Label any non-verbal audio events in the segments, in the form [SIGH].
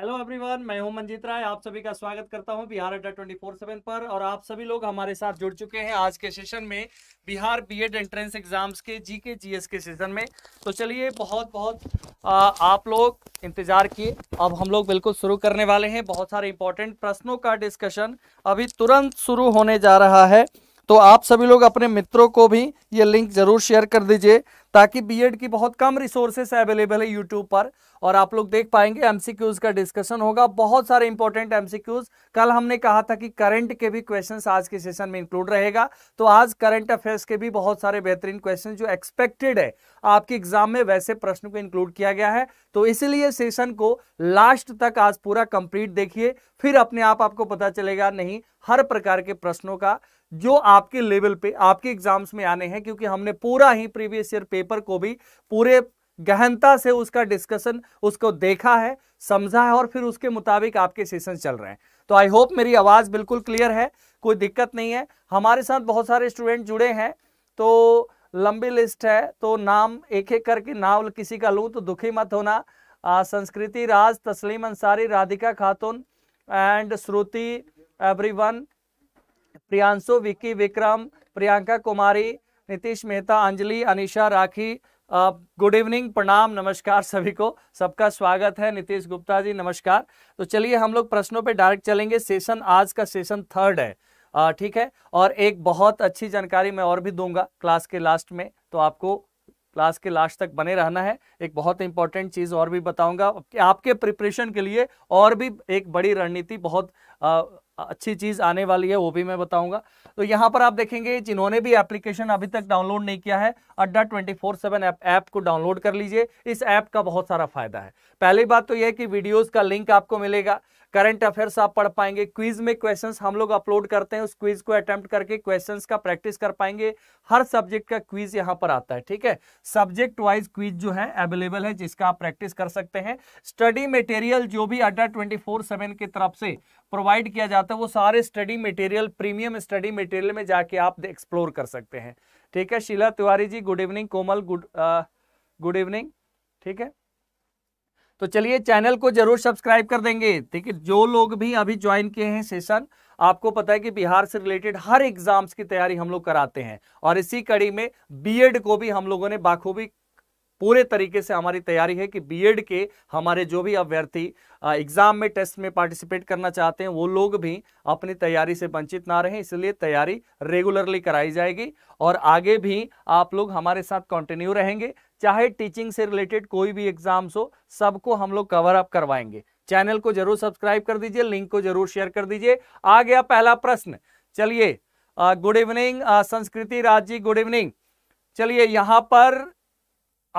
hello everyone मैं हूं मंजीत राय आप सभी का स्वागत करता हूं Bihar Adda twenty four seven पर और आप सभी लोग हमारे साथ जुड़ चुके हैं आज के सेशन में बिहार बीएड एंट्रेंस एग्जाम्स के जी जीएस के सेशन में तो चलिए बहुत बहुत आ, आप लोग इंतज़ार किए अब हम लोग बिल्कुल शुरू करने वाले हैं बहुत सारे इंपॉर्टेंट प्रश्नों का डिस्कशन अभी तुरंत शुरू होने जा रहा है तो आप सभी लोग अपने मित्रों को भी ये लिंक ज़रूर शेयर कर दीजिए ताकि बीएड की बहुत कम रिसोर्सेस अवेलेबल है यूट्यूब पर और आप लोग देख पाएंगे एमसीक्यूज का डिस्कशन होगा बहुत सारे इंपॉर्टेंट एमसीक्यूज कल हमने कहा था कि करंट के भी क्वेश्चंस आज के सेशन में इंक्लूड रहेगा तो आज करंट अफेयर्स के भी बहुत सारे बेहतरीन क्वेश्चन जो एक्सपेक्टेड है आपके एग्जाम में वैसे प्रश्न को इंक्लूड किया गया है तो इसलिए सेशन को लास्ट तक आज पूरा कंप्लीट देखिए फिर अपने आप आपको पता चलेगा नहीं हर प्रकार के प्रश्नों का जो आपके लेवल पे आपके एग्जाम्स में आने हैं क्योंकि हमने पूरा ही प्रीवियस ईयर पेपर को भी पूरे गहनता से उसका डिस्कशन उसको देखा है समझा है और फिर उसके मुताबिक आपके सेशन चल रहे हैं तो आई होप मेरी आवाज़ बिल्कुल क्लियर है कोई दिक्कत नहीं है हमारे साथ बहुत सारे स्टूडेंट जुड़े हैं तो लंबी लिस्ट है तो नाम एक एक करके नाम किसी का लूँ तो दुखी मत होना आ, संस्कृति राज तस्लीम Ansari Radhika Khatoon and Shruti everyone Priyanshu Vicky Vikram Priyanka Kumari Nitish Mehta Anjali Anisha Rakhi good evening प्रणाम नमस्कार सभी को सबका स्वागत है नीतीश गुप्ता जी नमस्कार तो चलिए हम लोग प्रश्नों पे डायरेक्ट चलेंगे सेशन आज का सेशन थर्ड है ठीक है और एक बहुत अच्छी जानकारी मैं और भी दूंगा क्लास के लास्ट में तो आपको क्लास के लास्ट तक बने रहना है एक बहुत इंपॉर्टेंट चीज़ और भी बताऊंगा आपके प्रिपरेशन के लिए और भी एक बड़ी रणनीति बहुत अच्छी चीज आने वाली है वो भी मैं बताऊंगा तो यहाँ पर आप देखेंगे जिन्होंने भी एप्लीकेशन अभी तक डाउनलोड नहीं किया है Adda twenty four seven app को डाउनलोड कर लीजिए इस ऐप का बहुत सारा फायदा है पहली बात तो यह कि वीडियोस का लिंक आपको मिलेगा करंट अफेयर्स आप पढ़ पाएंगे क्विज में क्वेश्चंस हम लोग अपलोड करते हैं उस क्विज को अटेम्प्ट करके क्वेश्चंस का प्रैक्टिस कर पाएंगे हर सब्जेक्ट का क्विज यहाँ पर आता है ठीक है सब्जेक्ट वाइज क्विज जो है अवेलेबल है जिसका आप प्रैक्टिस कर सकते हैं स्टडी मटेरियल जो भी अड्डा ट्वेंटी फोर सेवन की तरफ से प्रोवाइड किया जाता है वो सारे study material premium study material में जाके आप एक्सप्लोर कर सकते हैं ठीक है Sheela Tiwari ji good evening Komal good good evening ठीक है तो चलिए चैनल को जरूर सब्सक्राइब कर देंगे ठीक है जो लोग भी अभी ज्वाइन किए हैं सेशन आपको पता है कि बिहार से रिलेटेड हर एग्जाम्स की तैयारी हम लोग कराते हैं और इसी कड़ी में बीएड को भी हम लोगों ने बाखूबी पूरे तरीके से हमारी तैयारी है कि बीएड के हमारे जो भी अभ्यर्थी एग्जाम में टेस्ट में पार्टिसिपेट करना चाहते हैं वो लोग भी अपनी तैयारी से वंचित ना रहें इसलिए तैयारी रेगुलरली कराई जाएगी और आगे भी आप लोग हमारे साथ कंटिन्यू रहेंगे चाहे टीचिंग से रिलेटेड कोई भी एग्जाम्स हो सबको हम लोग कवर अप करवाएंगे चैनल को जरूर सब्सक्राइब कर दीजिए लिंक को जरूर शेयर कर दीजिए आ गया पहला प्रश्न चलिए गुड इवनिंग संस्कृति राज जी गुड इवनिंग चलिए यहाँ पर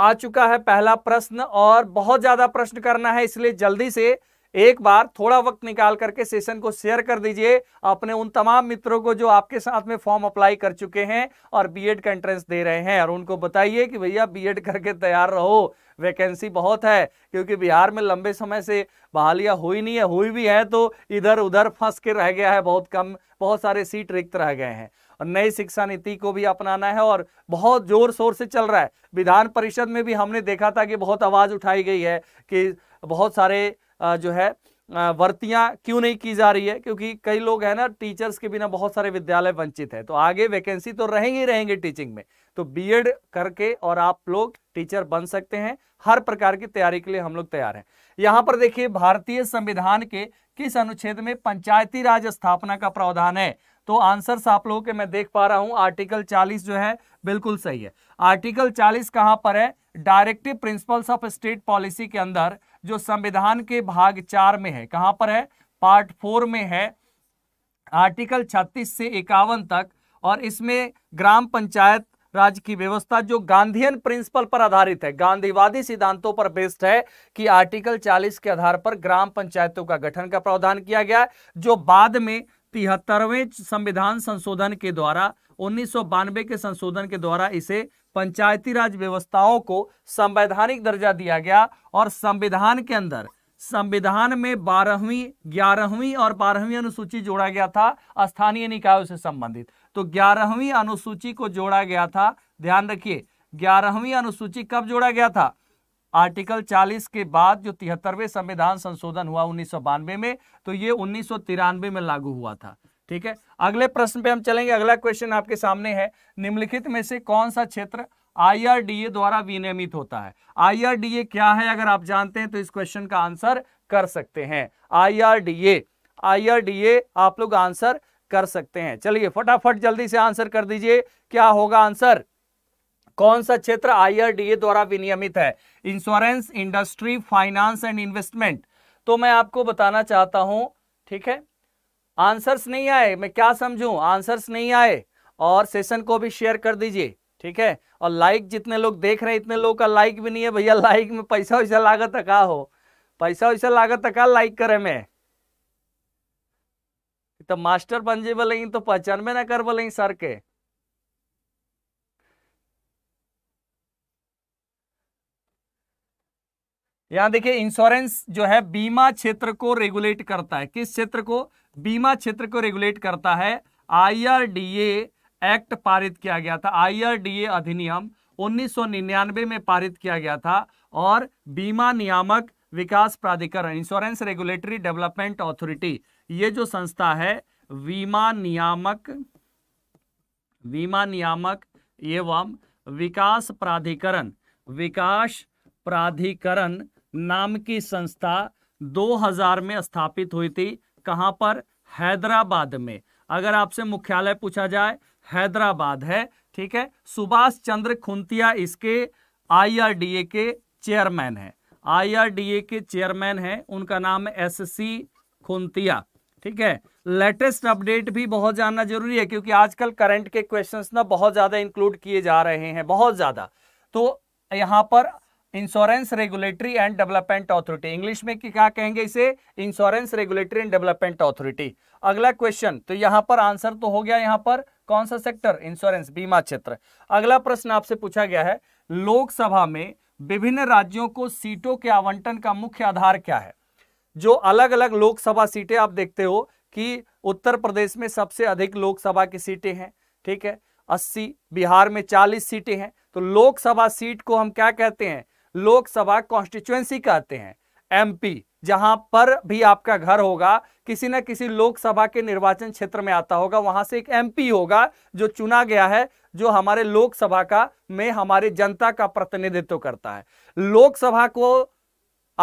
आ चुका है पहला प्रश्न और बहुत ज्यादा प्रश्न करना है इसलिए जल्दी से एक बार थोड़ा वक्त निकाल करके सेशन को शेयर कर दीजिए अपने उन तमाम मित्रों को जो आपके साथ में फॉर्म अप्लाई कर चुके हैं और बीएड का एंट्रेंस दे रहे हैं और उनको बताइए कि भैया बीएड करके तैयार रहो वैकेंसी बहुत है क्योंकि बिहार में लंबे समय से बहालियाँ हुई नहीं है हुई भी है तो इधर उधर फंस के रह गया है बहुत कम बहुत सारे सीट रिक्त रह गए हैं और नई शिक्षा नीति को भी अपनाना है और बहुत जोर शोर से चल रहा है विधान परिषद में भी हमने देखा था कि बहुत आवाज़ उठाई गई है कि बहुत सारे जो है वर्तियां क्यों नहीं की जा रही है क्योंकि कई लोग हैं ना टीचर्स के बिना बहुत सारे विद्यालय वंचित हैं तो आगे वैकेंसी तो रहेंगे ही रहेंगे टीचिंग में तो बीएड करके और आप लोग टीचर बन सकते हैं हर प्रकार की तैयारी के लिए हम लोग तैयार हैं यहाँ पर देखिए भारतीय संविधान के किस अनुच्छेद में पंचायती राज स्थापना का प्रावधान है तो आंसर आप लोगों के मैं देख पा रहा हूँ आर्टिकल चालीस जो है बिल्कुल सही है आर्टिकल चालीस कहाँ पर है directive principles of state policy के अंदर जो संविधान के भाग चार में है कहां पर है पार्ट फोर में है आर्टिकल छत्तीस से इक्यावन तक और इसमें ग्राम पंचायत राज की व्यवस्था जो गांधीयन प्रिंसिपल पर आधारित है गांधीवादी सिद्धांतों पर बेस्ड है कि आर्टिकल 40 के आधार पर ग्राम पंचायतों का गठन का प्रावधान किया गया जो बाद में तिहत्तरवें संविधान संशोधन के द्वारा उन्नीस के संशोधन के द्वारा इसे पंचायती राज व्यवस्थाओं को संवैधानिक दर्जा दिया गया और संविधान के अंदर संविधान में बारहवीं ग्यारहवीं और बारहवीं अनुसूची जोड़ा गया था स्थानीय निकायों से संबंधित तो ग्यारहवीं अनुसूची को जोड़ा गया था ध्यान रखिए ग्यारहवीं अनुसूची कब जोड़ा गया था आर्टिकल 40 के बाद जो तिहत्तरवें संविधान संशोधन हुआ उन्नीस में तो ये उन्नीस में लागू हुआ था ठीक है अगले प्रश्न पे हम चलेंगे अगला क्वेश्चन आपके सामने है निम्नलिखित में से कौन सा क्षेत्र आईआरडीए द्वारा विनियमित होता है आईआरडीए क्या है अगर आप जानते हैं तो इस क्वेश्चन का आंसर कर सकते हैं आईआरडीए आईआरडीए आप लोग आंसर कर सकते हैं चलिए फटाफट जल्दी से आंसर कर दीजिए क्या होगा आंसर कौन सा क्षेत्र आईआरडीए द्वारा विनियमित है insurance industry finance and investment तो मैं आपको बताना चाहता हूं ठीक है आंसर्स नहीं आए मैं क्या समझूं आंसर्स नहीं आए और सेशन को भी शेयर कर दीजिए ठीक है और लाइक जितने लोग देख रहे हैं इतने लोगों का लाइक भी नहीं है भैया लाइक में पैसा वैसा लागत का हो पैसा वैसा लागत का लाइक करे में तो मास्टर बन जे बोले तो पहचान में ना कर बोले सर के यहां देखिए इंश्योरेंस जो है बीमा क्षेत्र को रेगुलेट करता है किस क्षेत्र को बीमा क्षेत्र को रेगुलेट करता है आईआरडीए एक्ट पारित किया गया था आईआरडीए अधिनियम 1999 में पारित किया गया था और बीमा नियामक विकास प्राधिकरण इंश्योरेंस रेगुलेटरी डेवलपमेंट ऑथोरिटी ये जो संस्था है बीमा नियामक बीमा नियामक एवं विकास प्राधिकरण विकास प्राधिकरण नाम की संस्था 2000 में स्थापित हुई थी कहां पर हैदराबाद में अगर आपसे मुख्यालय पूछा जाए हैदराबाद है ठीक है सुभाष चंद्र खुंतिया इसके आईआरडीए के चेयरमैन है आईआरडीए के चेयरमैन है उनका नाम है एस सी खुंतिया ठीक है लेटेस्ट अपडेट भी बहुत जानना जरूरी है क्योंकि आजकल करंट के क्वेश्चंस ना बहुत ज़्यादा इंक्लूड किए जा रहे हैं बहुत ज़्यादा तो यहां पर insurance regulatory and development authority English में क्या कहेंगे इसे insurance regulatory and development authority अगला क्वेश्चन तो यहां पर आंसर तो हो गया यहां पर कौन सा सेक्टर इंश्योरेंस बीमा क्षेत्र अगला प्रश्न आपसे पूछा गया है लोकसभा में विभिन्न राज्यों को सीटों के आवंटन का मुख्य आधार क्या है जो अलग अलग लोकसभा सीटें आप देखते हो कि उत्तर प्रदेश में सबसे अधिक लोकसभा की सीटें हैं ठीक है अस्सी बिहार में चालीस सीटें हैं तो लोकसभा सीट को हम क्या कहते हैं लोकसभा कॉन्स्टिट्युएंसी कहते हैं एमपी जहां पर भी आपका घर होगा किसी न किसी लोकसभा के निर्वाचन क्षेत्र में आता होगा वहां से एक एमपी होगा जो चुना गया है जो हमारे लोकसभा का में हमारे जनता का प्रतिनिधित्व करता है लोकसभा को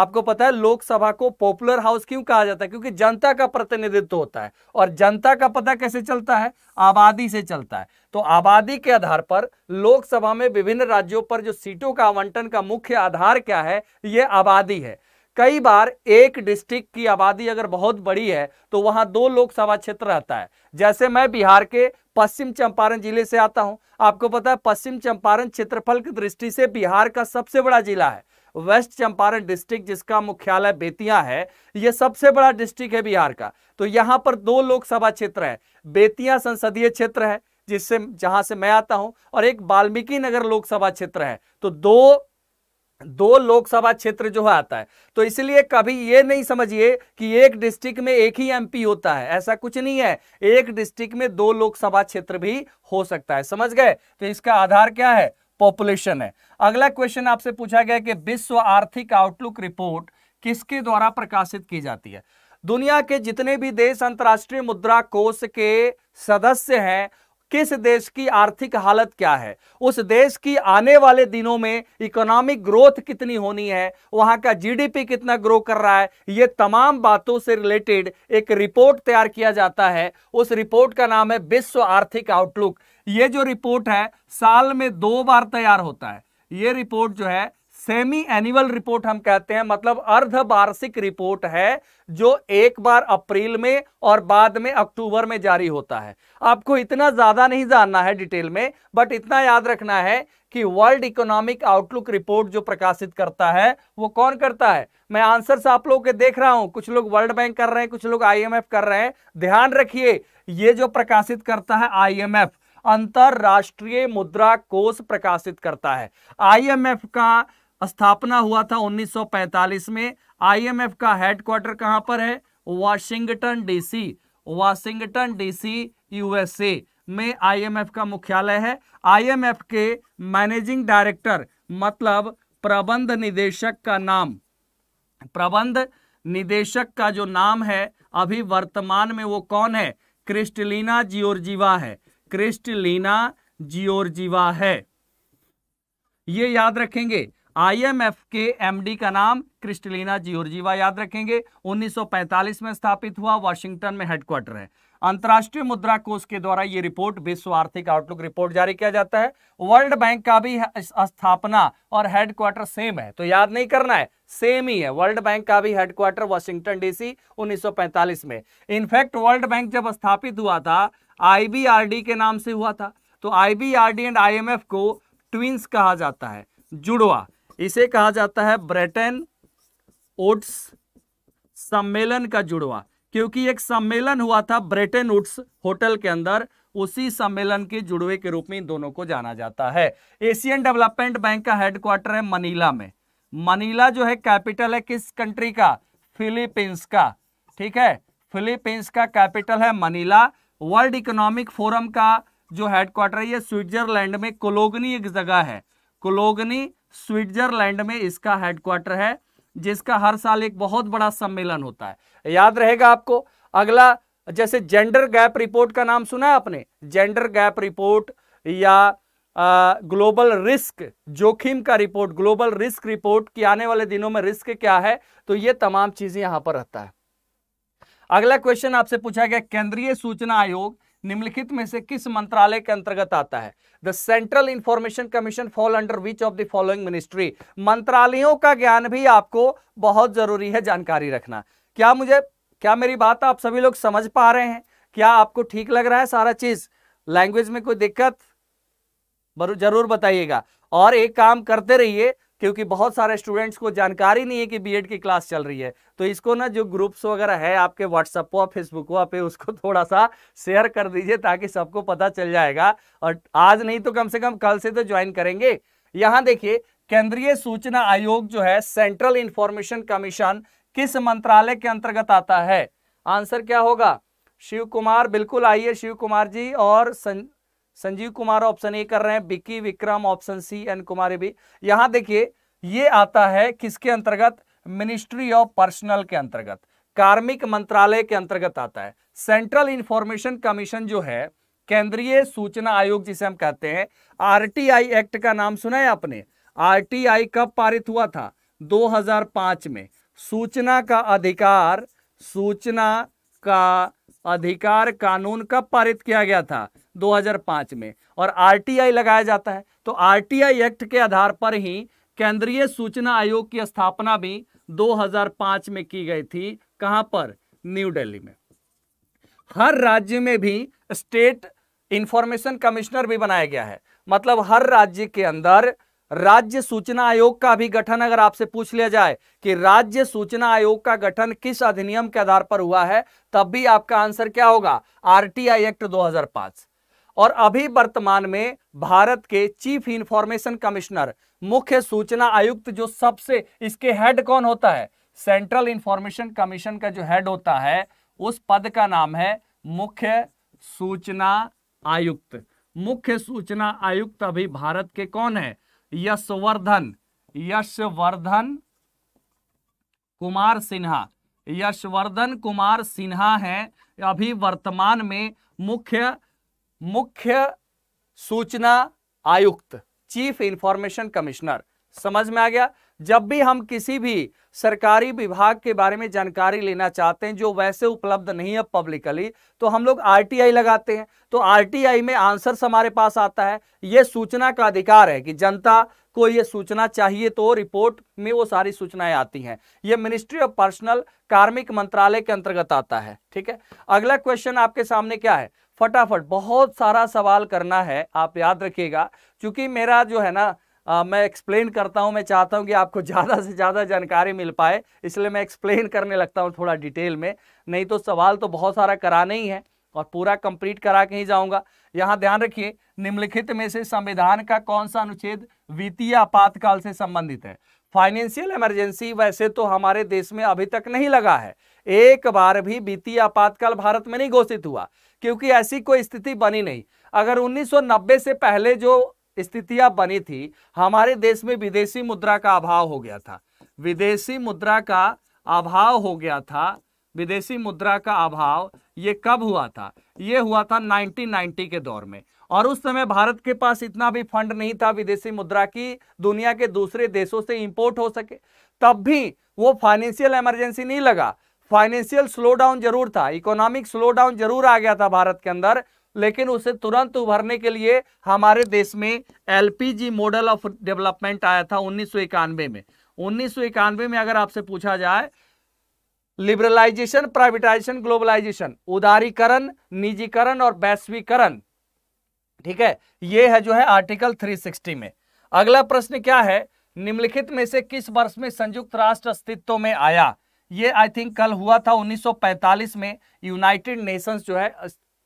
आपको पता है लोकसभा को पॉपुलर हाउस क्यों कहा जाता है क्योंकि जनता का प्रतिनिधित्व होता है और जनता का पता कैसे चलता है आबादी से चलता है तो आबादी के आधार पर लोकसभा में विभिन्न राज्यों पर जो सीटों का आवंटन का मुख्य आधार क्या है ये आबादी है कई बार एक डिस्ट्रिक्ट की आबादी अगर बहुत बड़ी है तो वहां दो लोकसभा क्षेत्र रहता है जैसे मैं बिहार के पश्चिम चंपारण जिले से आता हूं आपको पता है पश्चिम चंपारण क्षेत्रफल की दृष्टि से बिहार का सबसे बड़ा जिला है वेस्ट चंपारण डिस्ट्रिक्ट जिसका मुख्यालय बेतिया है यह सबसे बड़ा डिस्ट्रिक्ट है बिहार का तो यहाँ पर दो लोकसभा क्षेत्र है बेतिया संसदीय क्षेत्र है जिससे जहां से मैं आता हूं और एक वाल्मीकि नगर लोकसभा क्षेत्र है तो दो दो लोकसभा क्षेत्र जो है आता है तो इसलिए कभी यह नहीं समझिए कि एक डिस्ट्रिक्ट में एक ही एमपी होता है ऐसा कुछ नहीं है एक डिस्ट्रिक्ट में दो लोकसभा क्षेत्र भी हो सकता है समझ गए तो इसका आधार क्या है पॉपुलेशन है अगला क्वेश्चन आपसे पूछा गया कि विश्व आर्थिक आउटलुक रिपोर्ट किसके द्वारा प्रकाशित की जाती है दुनिया के जितने भी देश अंतर्राष्ट्रीय मुद्रा कोष के सदस्य हैं किस देश की आर्थिक हालत क्या है उस देश की आने वाले दिनों में इकोनॉमिक ग्रोथ कितनी होनी है वहां का जीडीपी कितना ग्रो कर रहा है ये तमाम बातों से रिलेटेड एक रिपोर्ट तैयार किया जाता है उस रिपोर्ट का नाम है विश्व आर्थिक आउटलुक ये जो रिपोर्ट है साल में दो बार तैयार होता है ये रिपोर्ट जो है सेमी एनुअल रिपोर्ट हम कहते हैं मतलब अर्ध वार्षिक रिपोर्ट है जो एक बार अप्रैल में और बाद में अक्टूबर में जारी होता है आपको इतना ज़्यादा नहीं जानना है डिटेल में बट इतना याद रखना है कि वर्ल्ड इकोनॉमिक आउटलुक रिपोर्ट जो प्रकाशित करता है वो कौन करता है मैं आंसर्स आप लोगों के देख रहा हूं कुछ लोग वर्ल्ड बैंक कर रहे हैं कुछ लोग आईएमएफ कर रहे हैं ध्यान रखिए ये जो प्रकाशित करता है आईएमएफ अंतरराष्ट्रीय मुद्रा कोष प्रकाशित करता है आईएमएफ का स्थापना हुआ था 1945 में आईएमएफ का हेडक्वार्टर कहां पर है Washington DC Washington DC USA में आईएमएफ का मुख्यालय है आईएमएफ के मैनेजिंग डायरेक्टर मतलब प्रबंध निदेशक का नाम प्रबंध निदेशक का जो नाम है अभी वर्तमान में वो कौन है क्रिस्टलिना जियोर्जीवा है क्रिस्टलीना जियोर्जीवा है ये याद रखेंगे आईएमएफ के एमडी का नाम क्रिस्टलीना जियोर्जीवा याद रखेंगे 1945 में स्थापित हुआ वाशिंगटन में हेडक्वार्टर है अंतर्राष्ट्रीय मुद्रा कोष के द्वारा ये रिपोर्ट विश्व आर्थिक आउटलुक रिपोर्ट जारी किया जाता है वर्ल्ड बैंक का भी स्थापना और हेडक्वार्टर सेम है तो याद नहीं करना है सेम ही है वर्ल्ड बैंक का भी हेडक्वार्टर वाशिंगटन डीसी 1945 में इनफैक्ट वर्ल्ड बैंक जब स्थापित हुआ था आईबीआरडी के नाम से हुआ था तो आईबीआरडी एंड आईएमएफ को ट्विंस कहा जाता है जुड़वा इसे कहा जाता है ब्रिटेन ओट्स सम्मेलन का जुड़वा क्योंकि एक सम्मेलन हुआ था ब्रिटेन वुड्स होटल के अंदर उसी सम्मेलन के जुड़वे के रूप में इन दोनों को जाना जाता है एशियन डेवलपमेंट बैंक का हेडक्वार्टर है मनीला में मनीला जो है कैपिटल है किस कंट्री का फिलीपींस का ठीक है फिलीपींस का कैपिटल है मनीला वर्ल्ड इकोनॉमिक फोरम का जो हेडक्वार्टर है ये स्विट्जरलैंड में कोलोगनी एक जगह है कोलोगनी स्विट्जरलैंड में इसका हेडक्वार्टर है जिसका हर साल एक बहुत बड़ा सम्मेलन होता है याद रहेगा आपको अगला जैसे जेंडर गैप रिपोर्ट का नाम सुना है आपने जेंडर गैप रिपोर्ट या आ, ग्लोबल रिस्क जोखिम का रिपोर्ट ग्लोबल रिस्क रिपोर्ट की आने वाले दिनों में रिस्क क्या है तो ये तमाम चीजें यहां पर रहता है अगला क्वेश्चन आपसे पूछा गया केंद्रीय सूचना आयोग निम्नलिखित में से किस मंत्रालय के अंतर्गत आता है the central information commission fall under which of the following ministry मंत्रालयों का ज्ञान भी आपको बहुत जरूरी है जानकारी रखना क्या मुझे क्या मेरी बात आप सभी लोग समझ पा रहे हैं क्या आपको ठीक लग रहा है सारा चीज लैंग्वेज में कोई दिक्कत जरूर बताइएगा और एक काम करते रहिए क्योंकि बहुत सारे स्टूडेंट्स को जानकारी नहीं है कि बीएड की क्लास चल रही है तो इसको ना जो ग्रुप्स वगैरह है आपके व्हाट्सअप पर फेसबुक पे उसको थोड़ा सा शेयर कर दीजिए ताकि सबको पता चल जाएगा और आज नहीं तो कम से कम कल से तो ज्वाइन करेंगे यहाँ देखिए केंद्रीय सूचना आयोग जो है सेंट्रल इंफॉर्मेशन कमीशन किस मंत्रालय के अंतर्गत आता है आंसर क्या होगा शिव कुमार बिल्कुल आइए शिव कुमार जी और संजीव कुमार ऑप्शन ए कर रहे हैं Vicky Vikram option C N Kumari भी यहां देखिए ये आता है किसके अंतर्गत मिनिस्ट्री ऑफ पर्सनल के अंतर्गत कार्मिक मंत्रालय के अंतर्गत आता है सेंट्रल इंफॉर्मेशन कमीशन जो है केंद्रीय सूचना आयोग जिसे हम कहते हैं आरटीआई एक्ट का नाम सुना है आपने आरटीआई कब पारित हुआ था 2005 में सूचना का अधिकार सूचना का अधिकार कानून कब पारित किया गया था 2005 में और आरटीआई लगाया जाता है तो आरटीआई एक्ट के आधार पर ही केंद्रीय सूचना आयोग की स्थापना भी 2005 में की गई थी कहां पर न्यू दिल्ली में हर राज्य में भी स्टेट इंफॉर्मेशन कमिश्नर भी बनाया गया है मतलब हर राज्य के अंदर राज्य सूचना आयोग का भी गठन अगर आपसे पूछ लिया जाए कि राज्य सूचना आयोग का गठन किस अधिनियम के आधार पर हुआ है तब भी आपका आंसर क्या होगा आरटीआई एक्ट 2005 और अभी वर्तमान में भारत के चीफ इंफॉर्मेशन कमिश्नर मुख्य सूचना आयुक्त जो सबसे इसके हेड कौन होता है सेंट्रल इंफॉर्मेशन कमीशन का जो हेड होता है उस पद का नाम है मुख्य सूचना आयुक्त मुख्य सूचना आयुक्त अभी भारत के कौन है यशवर्धन यशवर्धन कुमार सिन्हा यशवर्धन कुमार सिन्हा हैं अभी वर्तमान में मुख्य मुख्य सूचना आयुक्त चीफ इंफॉर्मेशन कमिश्नर समझ में आ गया जब भी हम किसी भी सरकारी विभाग के बारे में जानकारी लेना चाहते हैं जो वैसे उपलब्ध नहीं है पब्लिकली तो हम लोग आरटीआई लगाते हैं तो आरटीआई में आंसर्स हमारे पास आता है ये सूचना का अधिकार है कि जनता को ये सूचना चाहिए तो रिपोर्ट में वो सारी सूचनाएं आती हैं ये मिनिस्ट्री ऑफ पर्सनल कार्मिक मंत्रालय के अंतर्गत आता है ठीक है अगला क्वेश्चन आपके सामने क्या है फटाफट बहुत सारा सवाल करना है आप याद रखिएगा क्योंकि मेरा जो है ना आ, मैं एक्सप्लेन करता हूं मैं चाहता हूं कि आपको [LAUGHS] ज़्यादा से ज़्यादा जानकारी मिल पाए इसलिए मैं एक्सप्लेन करने लगता हूं थोड़ा डिटेल में नहीं तो सवाल तो बहुत सारा कराना ही है और पूरा कंप्लीट करा के ही जाऊंगा यहाँ ध्यान रखिए निम्नलिखित में से संविधान का कौन सा अनुच्छेद वित्तीय आपातकाल से संबंधित है फाइनेंशियल इमरजेंसी वैसे तो हमारे देश में अभी तक नहीं लगा है एक बार भी वित्तीय आपातकाल भारत में नहीं घोषित हुआ क्योंकि ऐसी कोई स्थिति बनी नहीं अगर 1990 से पहले जो स्थितियां बनी थी हमारे देश में विदेशी मुद्रा का अभाव हो गया था विदेशी मुद्रा का अभाव हो गया था विदेशी मुद्रा का अभाव ये कब हुआ था ये हुआ था 1990 के दौर में और उस समय भारत के पास इतना भी फंड नहीं था विदेशी मुद्रा की दुनिया के दूसरे देशों से इंपोर्ट हो सके तब भी वो फाइनेंशियल इमरजेंसी नहीं लगा फाइनेंशियल स्लो डाउन जरूर था इकोनॉमिक स्लो डाउन जरूर आ गया था भारत के अंदर लेकिन उसे तुरंत उभरने के लिए हमारे देश में एलपीजी मॉडल ऑफ डेवलपमेंट आया था उन्नीस में उन्नीस में अगर आपसे पूछा जाए लिबरलाइजेशन प्राइवेटाइजेशन ग्लोबलाइजेशन उदारीकरण निजीकरण और वैश्वीकरण ठीक है ये है जो है आर्टिकल 360 में अगला प्रश्न क्या है निम्नलिखित में से किस वर्ष में संयुक्त राष्ट्र अस्तित्व में आया ये आई थिंक कल हुआ था 1945 में यूनाइटेड नेशंस जो है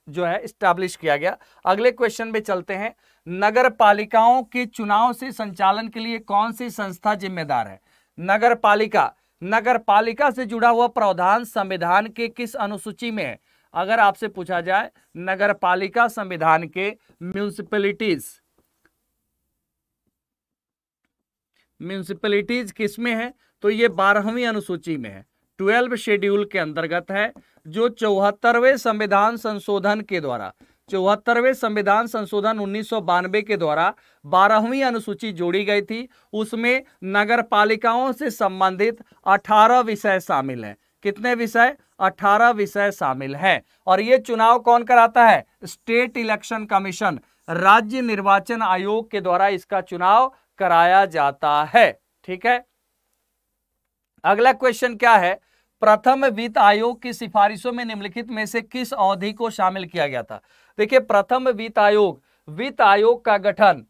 जो है स्टैब्लिश किया गया अगले क्वेश्चन में चलते हैं नगर पालिकाओं के चुनाव से संचालन के लिए कौन सी संस्था जिम्मेदार है नगर पालिका नगर पालिका से जुड़ा हुआ प्रावधान संविधान के किस अनुसूची में है अगर आपसे पूछा जाए नगर पालिका संविधान के म्यूनसिपलिटीज म्यूनिसिपलिटीज किसमें है तो ये बारहवीं अनुसूची में है ट्वेल्व शेड्यूल के अंतर्गत है जो चौहत्तरवें संविधान संशोधन के द्वारा चौहत्तरवें संविधान संशोधन उन्नीस के द्वारा बारहवीं अनुसूची जोड़ी गई थी उसमें नगर पालिकाओं से संबंधित 18 विषय शामिल हैं कितने विषय 18 विषय शामिल हैं और ये चुनाव कौन कराता है स्टेट इलेक्शन कमीशन राज्य निर्वाचन आयोग के द्वारा इसका चुनाव कराया जाता है ठीक है अगला क्वेश्चन क्या है प्रथम वित्त आयोग की सिफारिशों में निम्नलिखित में से किस अवधि को शामिल किया गया था देखिए प्रथम वित्त आयोग वित्त आयोग का गठन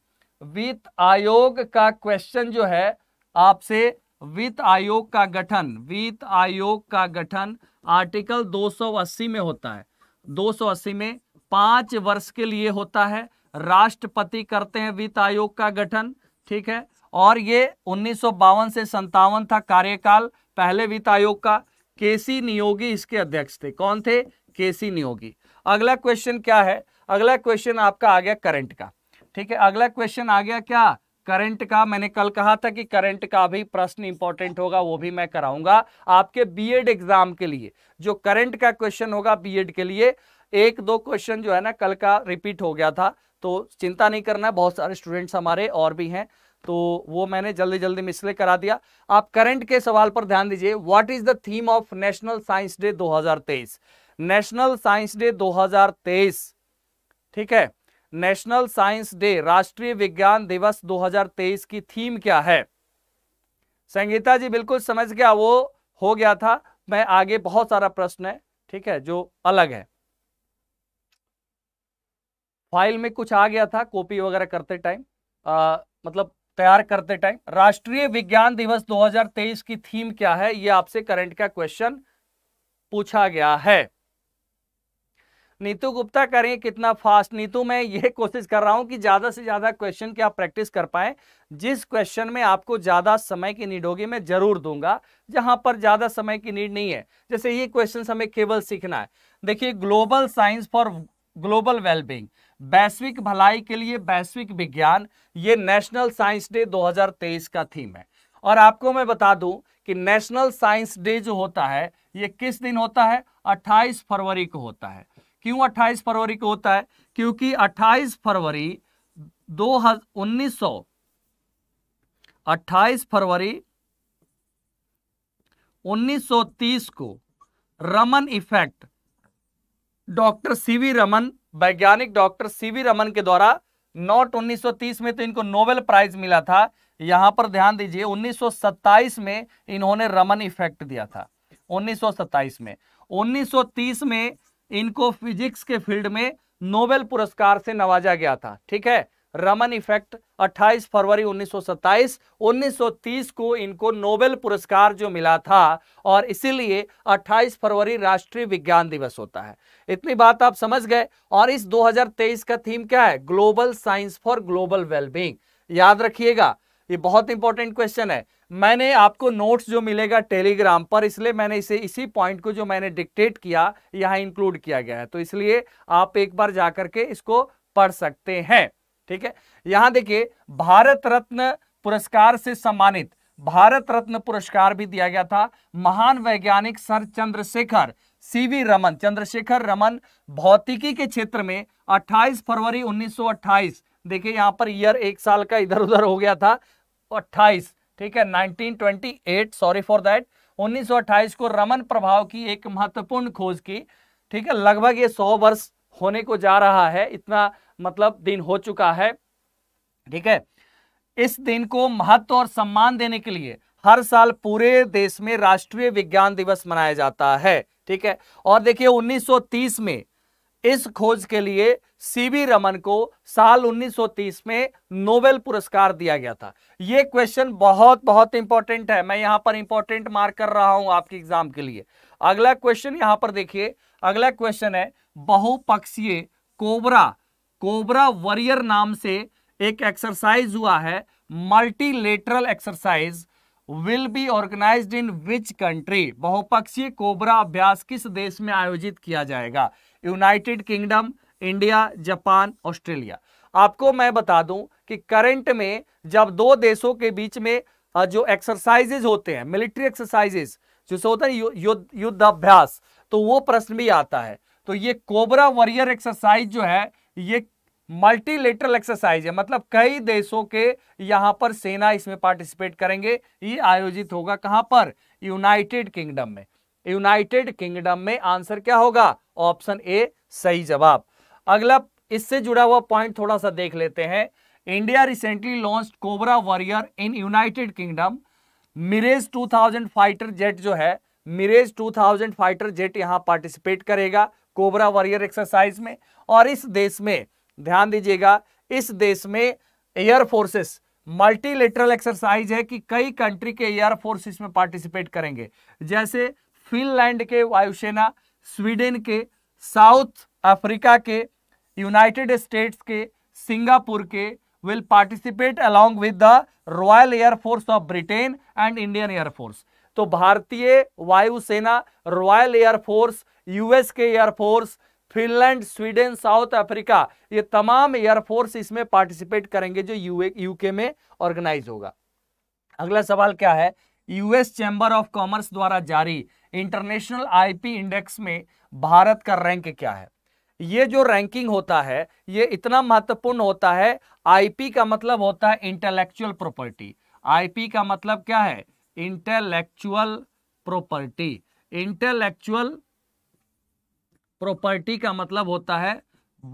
वित्त आयोग का क्वेश्चन जो है आपसे वित्त आयोग का गठन वित्त आयोग का गठन आर्टिकल 280 में होता है 280 में पांच वर्ष के लिए होता है राष्ट्रपति करते हैं वित्त आयोग का गठन ठीक है और ये उन्नीस से संतावन था कार्यकाल पहले वित्त आयोग का केसी नियोगी इसके अध्यक्ष थे कौन थे केसी नियोगी अगला क्वेश्चन क्या है अगला क्वेश्चन आपका आ गया करंट का ठीक है अगला क्वेश्चन आ गया क्या करंट का मैंने कल कहा था कि करंट का भी प्रश्न इंपॉर्टेंट होगा वो भी मैं कराऊंगा आपके बीएड एग्जाम के लिए जो करंट का क्वेश्चन होगा बीएड के लिए एक दो क्वेश्चन जो है ना कल का रिपीट हो गया था तो चिंता नहीं करना बहुत सारे स्टूडेंट्स हमारे और भी हैं तो वो मैंने जल्दी जल्दी में इसलिए करा दिया आप करंट के सवाल पर ध्यान दीजिए what is the theme of national science day 2023 national science day 2023 ठीक है नेशनल साइंस डे राष्ट्रीय विज्ञान दिवस 2023 की थीम क्या है संगीता जी बिल्कुल समझ गया वो हो गया था मैं आगे बहुत सारा प्रश्न है ठीक है जो अलग है फाइल में कुछ आ गया था कॉपी वगैरह करते टाइम मतलब तैयार करते टाइम राष्ट्रीय विज्ञान दिवस 2023 की थीम क्या है यह आपसे करंट का क्वेश्चन पूछा गया है नीतू गुप्ता करें कितना फास्ट नीतू मैं ये कोशिश कर रहा हूं कि ज्यादा से ज्यादा क्वेश्चन की आप प्रैक्टिस कर पाए जिस क्वेश्चन में आपको ज्यादा समय की नीड होगी मैं जरूर दूंगा जहां पर ज्यादा समय की नीड नहीं है जैसे ये क्वेश्चन हमें केवल सीखना है देखिए global science for global wellbeing वैश्विक भलाई के लिए वैश्विक विज्ञान ये नेशनल साइंस डे 2023 का थीम है और आपको मैं बता दूं कि नेशनल साइंस डे जो होता है ये किस दिन होता है 28 फरवरी को होता है क्यों 28 फरवरी को होता है क्योंकि 28 फरवरी दो उन्नीस सौ अट्ठाईस फरवरी 1930 को Raman effect doctor CV Raman वैज्ञानिक डॉक्टर सीवी रमन के द्वारा नॉट 1930 में तो इनको नोबेल प्राइज मिला था यहां पर ध्यान दीजिए 1927 में इन्होंने रमन इफेक्ट दिया था 1927 में 1930 में इनको फिजिक्स के फील्ड में नोबेल पुरस्कार से नवाजा गया था ठीक है रमन इफेक्ट 28 फरवरी 1927 1930 को इनको नोबेल पुरस्कार जो मिला था और इसीलिए 28 फरवरी राष्ट्रीय विज्ञान दिवस होता है इतनी बात आप समझ गए और इस 2023 का थीम क्या है global science for global wellbeing याद रखिएगा ये बहुत इंपॉर्टेंट क्वेश्चन है मैंने आपको नोट्स जो मिलेगा टेलीग्राम पर इसलिए मैंने इसे इसी पॉइंट को जो मैंने डिक्टेट किया यहां इंक्लूड किया गया है तो इसलिए आप एक बार जाकर के इसको पढ़ सकते हैं ठीक है यहां देखिए भारत रत्न पुरस्कार से सम्मानित भारत रत्न पुरस्कार भी दिया गया था महान वैज्ञानिक सर चंद्रशेखर सीवी रमन चंद्रशेखर रमन भौतिकी के क्षेत्र में 28 फरवरी 1928 देखिए यहां पर ईयर एक साल का इधर उधर हो गया था 28 ठीक है 1928 सॉरी फॉर दैट 1928 को रमन प्रभाव की एक महत्वपूर्ण खोज की ठीक है लगभग ये 100 वर्ष होने को जा रहा है इतना मतलब दिन हो चुका है ठीक है इस दिन को महत्व और सम्मान देने के लिए हर साल पूरे देश में राष्ट्रीय विज्ञान दिवस मनाया जाता है ठीक है और देखिए 1930 में इस खोज के लिए सीवी रमन को साल 1930 में नोबेल पुरस्कार दिया गया था यह क्वेश्चन बहुत बहुत इंपॉर्टेंट है मैं यहां पर इंपॉर्टेंट मार्क कर रहा हूं आपके एग्जाम के लिए अगला क्वेश्चन यहां पर देखिए अगला क्वेश्चन है बहुपक्षीय कोबरा कोबरा वॉरियर नाम से एक एक्सरसाइज हुआ है multilateral exercise will be organised in which country बहुपक्षीय कोबरा अभ्यास किस देश में आयोजित किया जाएगा United Kingdom India Japan Australia आपको मैं बता दूं कि करंट में जब दो देशों के बीच में जो एक्सरसाइजेज होते हैं मिलिट्री एक्सरसाइजेज जिसे होता है युद्ध युद्ध अभ्यास तो वो प्रश्न भी आता है तो ये कोबरा वॉरियर एक्सरसाइज जो है ये मल्टीलेटरल एक्सरसाइज है मतलब कई देशों के यहां पर सेना इसमें पार्टिसिपेट करेंगे ये आयोजित होगा कहां पर यूनाइटेड किंगडम में यूनाइटेड किंगडम में आंसर क्या होगा ऑप्शन ए सही जवाब अगला इससे जुड़ा हुआ पॉइंट थोड़ा सा देख लेते हैं India recently launch Cobra Warrior in United Kingdom Mirage 2000 fighter jet जो है मिरेज 2000 फाइटर जेट यहां पार्टिसिपेट करेगा कोबरा वॉरियर एक्सरसाइज में और इस देश में ध्यान दीजिएगा इस देश में एयर फोर्सेस मल्टीलेटरल एक्सरसाइज है कि कई कंट्री के एयर फोर्सेस इसमें पार्टिसिपेट करेंगे जैसे फिनलैंड के वायुसेना स्वीडन के साउथ अफ्रीका के यूनाइटेड स्टेट्स के सिंगापुर के will participate along with the Royal Air Force of Britain and Indian Air Force तो भारतीय वायुसेना रॉयल एयरफोर्स यूएस के air force Finland Sweden South Africa ये तमाम एयरफोर्स इसमें पार्टिसिपेट करेंगे जो यूए यूके में ऑर्गेनाइज होगा अगला सवाल क्या है यूएस चैम्बर ऑफ कॉमर्स द्वारा जारी इंटरनेशनल आईपी इंडेक्स में भारत का रैंक क्या है ये जो रैंकिंग होता है ये इतना महत्वपूर्ण होता है आईपी का मतलब होता है इंटेलेक्चुअल प्रॉपर्टी आईपी का मतलब क्या है इंटेलेक्चुअल प्रॉपर्टी इंटेलेक्चुअल प्रॉपर्टी का मतलब होता है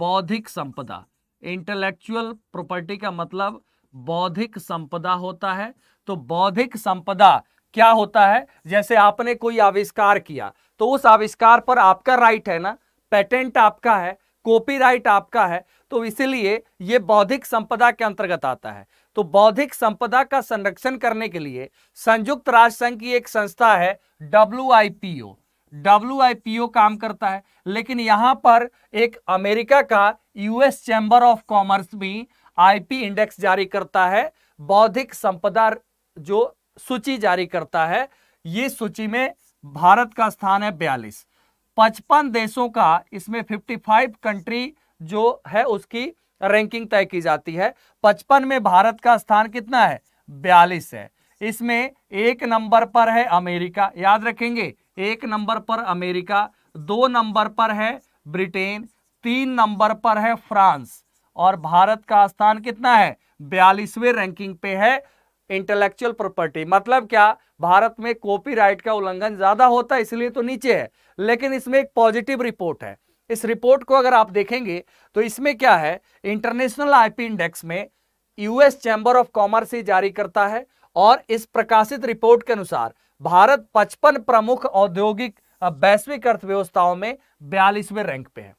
बौद्धिक संपदा इंटेलेक्चुअल प्रॉपर्टी का मतलब बौद्धिक संपदा होता है तो बौद्धिक संपदा क्या होता है जैसे आपने कोई आविष्कार किया तो उस आविष्कार पर आपका राइट है ना पेटेंट आपका है कॉपीराइट आपका है तो इसीलिए यह बौद्धिक संपदा के अंतर्गत आता है तो बौद्धिक संपदा का संरक्षण करने के लिए संयुक्त राष्ट्र संघ की एक संस्था है डब्ल्यू डब्ल्यू काम करता है लेकिन यहां पर एक अमेरिका का यूएस चैंबर ऑफ कॉमर्स भी आईपी इंडेक्स जारी करता है बौद्धिक संपदा जो सूची जारी करता है ये सूची में भारत का स्थान है बयालीस पचपन देशों का इसमें 55 कंट्री जो है उसकी रैंकिंग तय की जाती है पचपन में भारत का स्थान कितना है बयालीस है इसमें एक नंबर पर है अमेरिका याद रखेंगे एक नंबर पर अमेरिका दो नंबर पर है ब्रिटेन तीन नंबर पर है फ्रांस और भारत का स्थान कितना है बयालीसवें रैंकिंग पे है इंटेलेक्चुअल प्रॉपर्टी मतलब क्या भारत में कॉपीराइट का उल्लंघन ज्यादा होता है इसलिए तो नीचे है लेकिन इसमें एक पॉजिटिव रिपोर्ट है इस रिपोर्ट को अगर आप देखेंगे तो इसमें क्या है इंटरनेशनल आईपी इंडेक्स में यूएस चैम्बर ऑफ कॉमर्स ही जारी करता है और इस प्रकाशित रिपोर्ट के अनुसार भारत 55 प्रमुख औद्योगिक वैश्विक अर्थव्यवस्थाओं में बयालीसवें रैंक पे है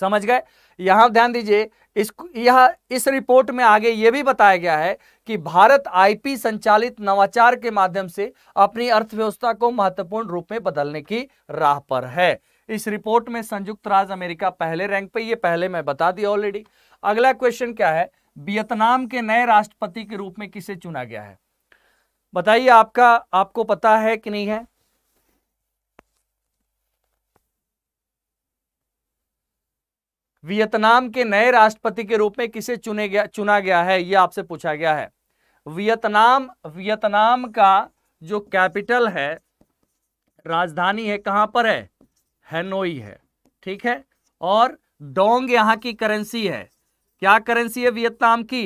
समझ गए यहां ध्यान दीजिए इस यह इस रिपोर्ट में आगे यह भी बताया गया है कि भारत आईपी संचालित नवाचार के माध्यम से अपनी अर्थव्यवस्था को महत्वपूर्ण रूप में बदलने की राह पर है इस रिपोर्ट में संयुक्त राज्य अमेरिका पहले रैंक पे ये पहले मैं बता दिया ऑलरेडी अगला क्वेश्चन क्या है वियतनाम के नए राष्ट्रपति के रूप में किसे चुना गया है बताइए आपका आपको पता है कि नहीं है वियतनाम के नए राष्ट्रपति के रूप में किसे चुने गया चुना गया है यह आपसे पूछा गया है वियतनाम वियतनाम का जो कैपिटल है राजधानी है कहां पर है हैनोई है ठीक है और डोंग यहां की करेंसी है क्या करेंसी है वियतनाम की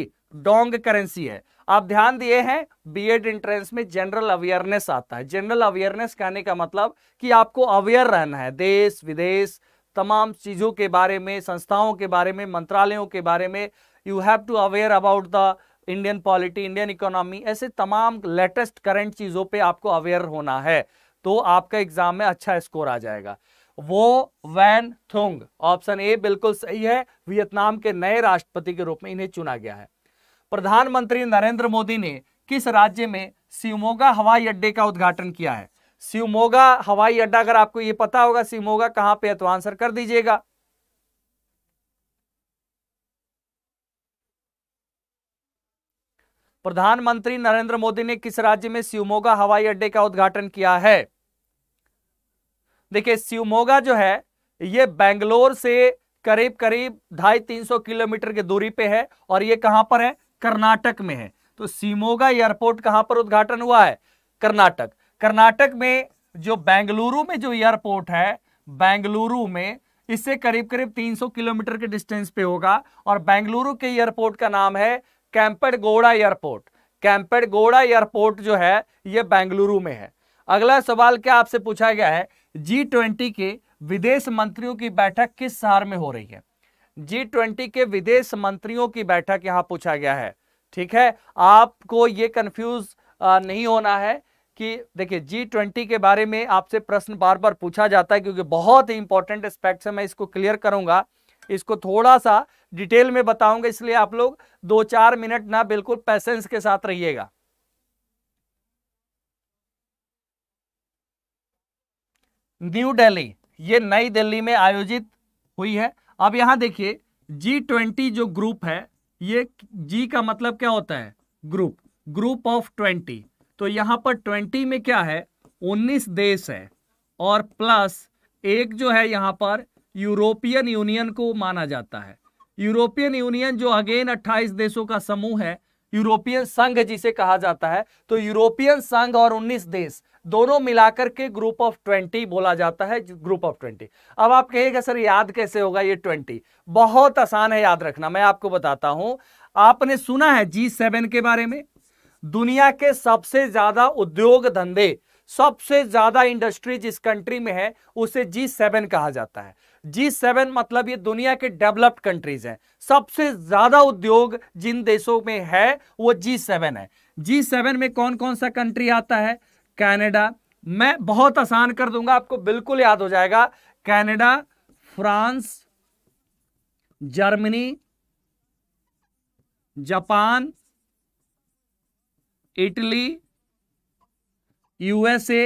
डोंग करेंसी है आप ध्यान दिए हैं बीएड एंट्रेंस में जनरल अवेयरनेस आता है जनरल अवेयरनेस कहने का मतलब कि आपको अवेयर रहना है देश विदेश तमाम चीज़ों के बारे में संस्थाओं के बारे में मंत्रालयों के बारे में you have to aware about the Indian polity Indian economy ऐसे तमाम लेटेस्ट करंट चीज़ों पे आपको अवेयर होना है तो आपका एग्जाम में अच्छा स्कोर आ जाएगा वो वैन थुंग ऑप्शन ए बिल्कुल सही है वियतनाम के नए राष्ट्रपति के रूप में इन्हें चुना गया है प्रधानमंत्री नरेंद्र मोदी ने किस राज्य में शिवमोगा हवाई अड्डे का उद्घाटन किया है शिवमोगा हवाई अड्डा अगर आपको यह पता होगा शिवमोगा कहां पे है तो आंसर कर दीजिएगा प्रधानमंत्री नरेंद्र मोदी ने किस राज्य में शिवमोगा हवाई अड्डे का उद्घाटन किया है देखिए शिवमोगा जो है यह बेंगलोर से करीब करीब ढाई तीन सौ किलोमीटर की दूरी पे है और ये कहां पर है कर्नाटक में है तो सीमोगा एयरपोर्ट कहां पर उद्घाटन हुआ है कर्नाटक कर्नाटक में जो बेंगलुरु में जो एयरपोर्ट है बेंगलुरु में इससे करीब करीब 300 किलोमीटर के डिस्टेंस पे होगा और बेंगलुरु के एयरपोर्ट का नाम है कैंपेडगोड़ा एयरपोर्ट कैंपेडगोड़ा एयरपोर्ट जो है यह बेंगलुरु में है अगला सवाल क्या आपसे पूछा गया है जी ट्वेंटी के विदेश मंत्रियों की बैठक किस शहर में हो रही है जी ट्वेंटी के विदेश मंत्रियों की बैठक यहां पूछा गया है ठीक है आपको ये कंफ्यूज नहीं होना है कि देखिए जी ट्वेंटी के बारे में आपसे प्रश्न बार बार पूछा जाता है क्योंकि बहुत ही इंपॉर्टेंट एस्पेक्ट है मैं इसको क्लियर करूंगा इसको थोड़ा सा डिटेल में बताऊंगा इसलिए आप लोग दो चार मिनट ना बिल्कुल पैसेंस के साथ रहिएगा न्यू दिल्ली ये नई दिल्ली में आयोजित हुई है अब यहां देखिए जी ट्वेंटी जो ग्रुप है ये जी का मतलब क्या होता है ग्रुप ग्रुप ऑफ ट्वेंटी तो यहां पर ट्वेंटी में क्या है उन्नीस देश है और प्लस एक जो है यहां पर यूरोपियन यूनियन को माना जाता है यूरोपियन यूनियन जो अगेन 28 देशों का समूह है यूरोपियन संघ जिसे कहा जाता है तो यूरोपियन संघ और 19 देश दोनों मिलाकर के ग्रुप ऑफ ट्वेंटी बोला जाता है ग्रुप ऑफ ट्वेंटी अब आप कहेगा सर याद कैसे होगा ये ट्वेंटी बहुत आसान है याद रखना मैं आपको बताता हूं आपने सुना है जी सेवन के बारे में दुनिया के सबसे ज्यादा उद्योग धंधे सबसे ज्यादा इंडस्ट्री जिस कंट्री में है उसे जी सेवन कहा जाता है जी सेवन मतलब ये दुनिया के डेवलप्ड कंट्रीज हैं सबसे ज्यादा उद्योग जिन देशों में है वो जी सेवन है जी सेवन में कौन कौन सा कंट्री आता है कनाडा मैं बहुत आसान कर दूंगा आपको बिल्कुल याद हो जाएगा Canada France Germany Japan Italy USA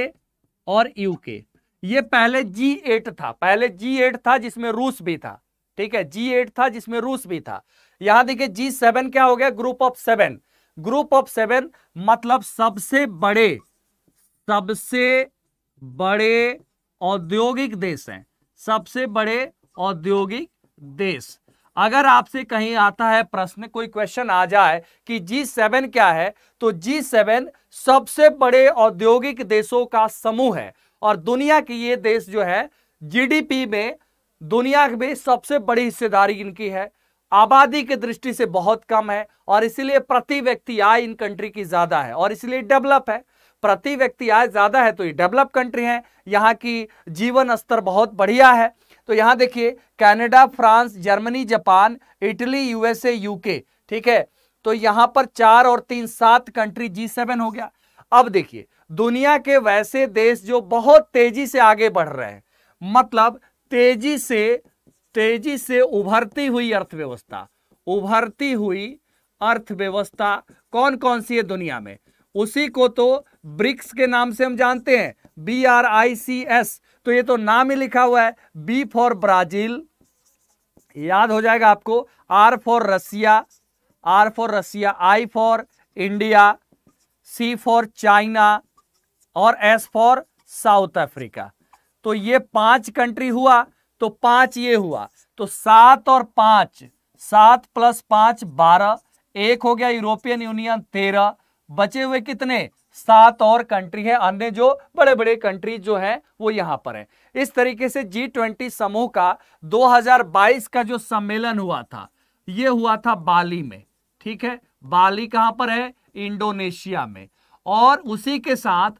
और यूके ये पहले जी एट था पहले जी एट था जिसमें रूस भी था ठीक है जी एट था जिसमें रूस भी था यहां देखिए जी सेवन क्या हो गया group of seven group of seven मतलब सबसे बड़े सबसे बड़े औद्योगिक देश हैं सबसे बड़े औद्योगिक देश अगर आपसे कहीं आता है प्रश्न कोई क्वेश्चन आ जाए कि जी सेवन क्या है तो जी सेवन सबसे बड़े औद्योगिक देशों का समूह है और दुनिया के ये देश जो है जीडीपी में दुनिया में सबसे बड़ी हिस्सेदारी इनकी है आबादी की दृष्टि से बहुत कम है और इसलिए प्रति व्यक्ति आय इन कंट्री की ज्यादा है और इसलिए डेवलप है प्रति व्यक्ति आय ज़्यादा है तो ये डेवलप कंट्री है यहाँ की जीवन स्तर बहुत बढ़िया है तो यहाँ देखिए Canada France Germany Japan Italy USA UK ठीक है तो यहाँ पर चार और तीन सात कंट्री जी सेवन हो गया अब देखिए दुनिया के वैसे देश जो बहुत तेजी से आगे बढ़ रहे हैं मतलब तेजी से तेजी से उभरती हुई अर्थव्यवस्था उभरती हुई अर्थव्यवस्था कौन कौन सी है दुनिया में उसी को तो ब्रिक्स के नाम से हम जानते हैं B R I C S तो ये तो नाम ही लिखा हुआ है बी फॉर ब्राजील याद हो जाएगा आपको R for Russia R for Russia I for India C for China और एस फॉर साउथ अफ्रीका तो ये पांच कंट्री हुआ तो पांच ये हुआ तो सात और पांच सात प्लस पांच बारह एक हो गया यूरोपियन यूनियन तेरह बचे हुए कितने सात और कंट्री है अन्य जो बड़े बड़े कंट्री जो है वो यहां पर है इस तरीके से जी ट्वेंटी समूह का 2022 का जो सम्मेलन हुआ था ये हुआ था बाली में ठीक है बाली कहां पर है इंडोनेशिया में और उसी के साथ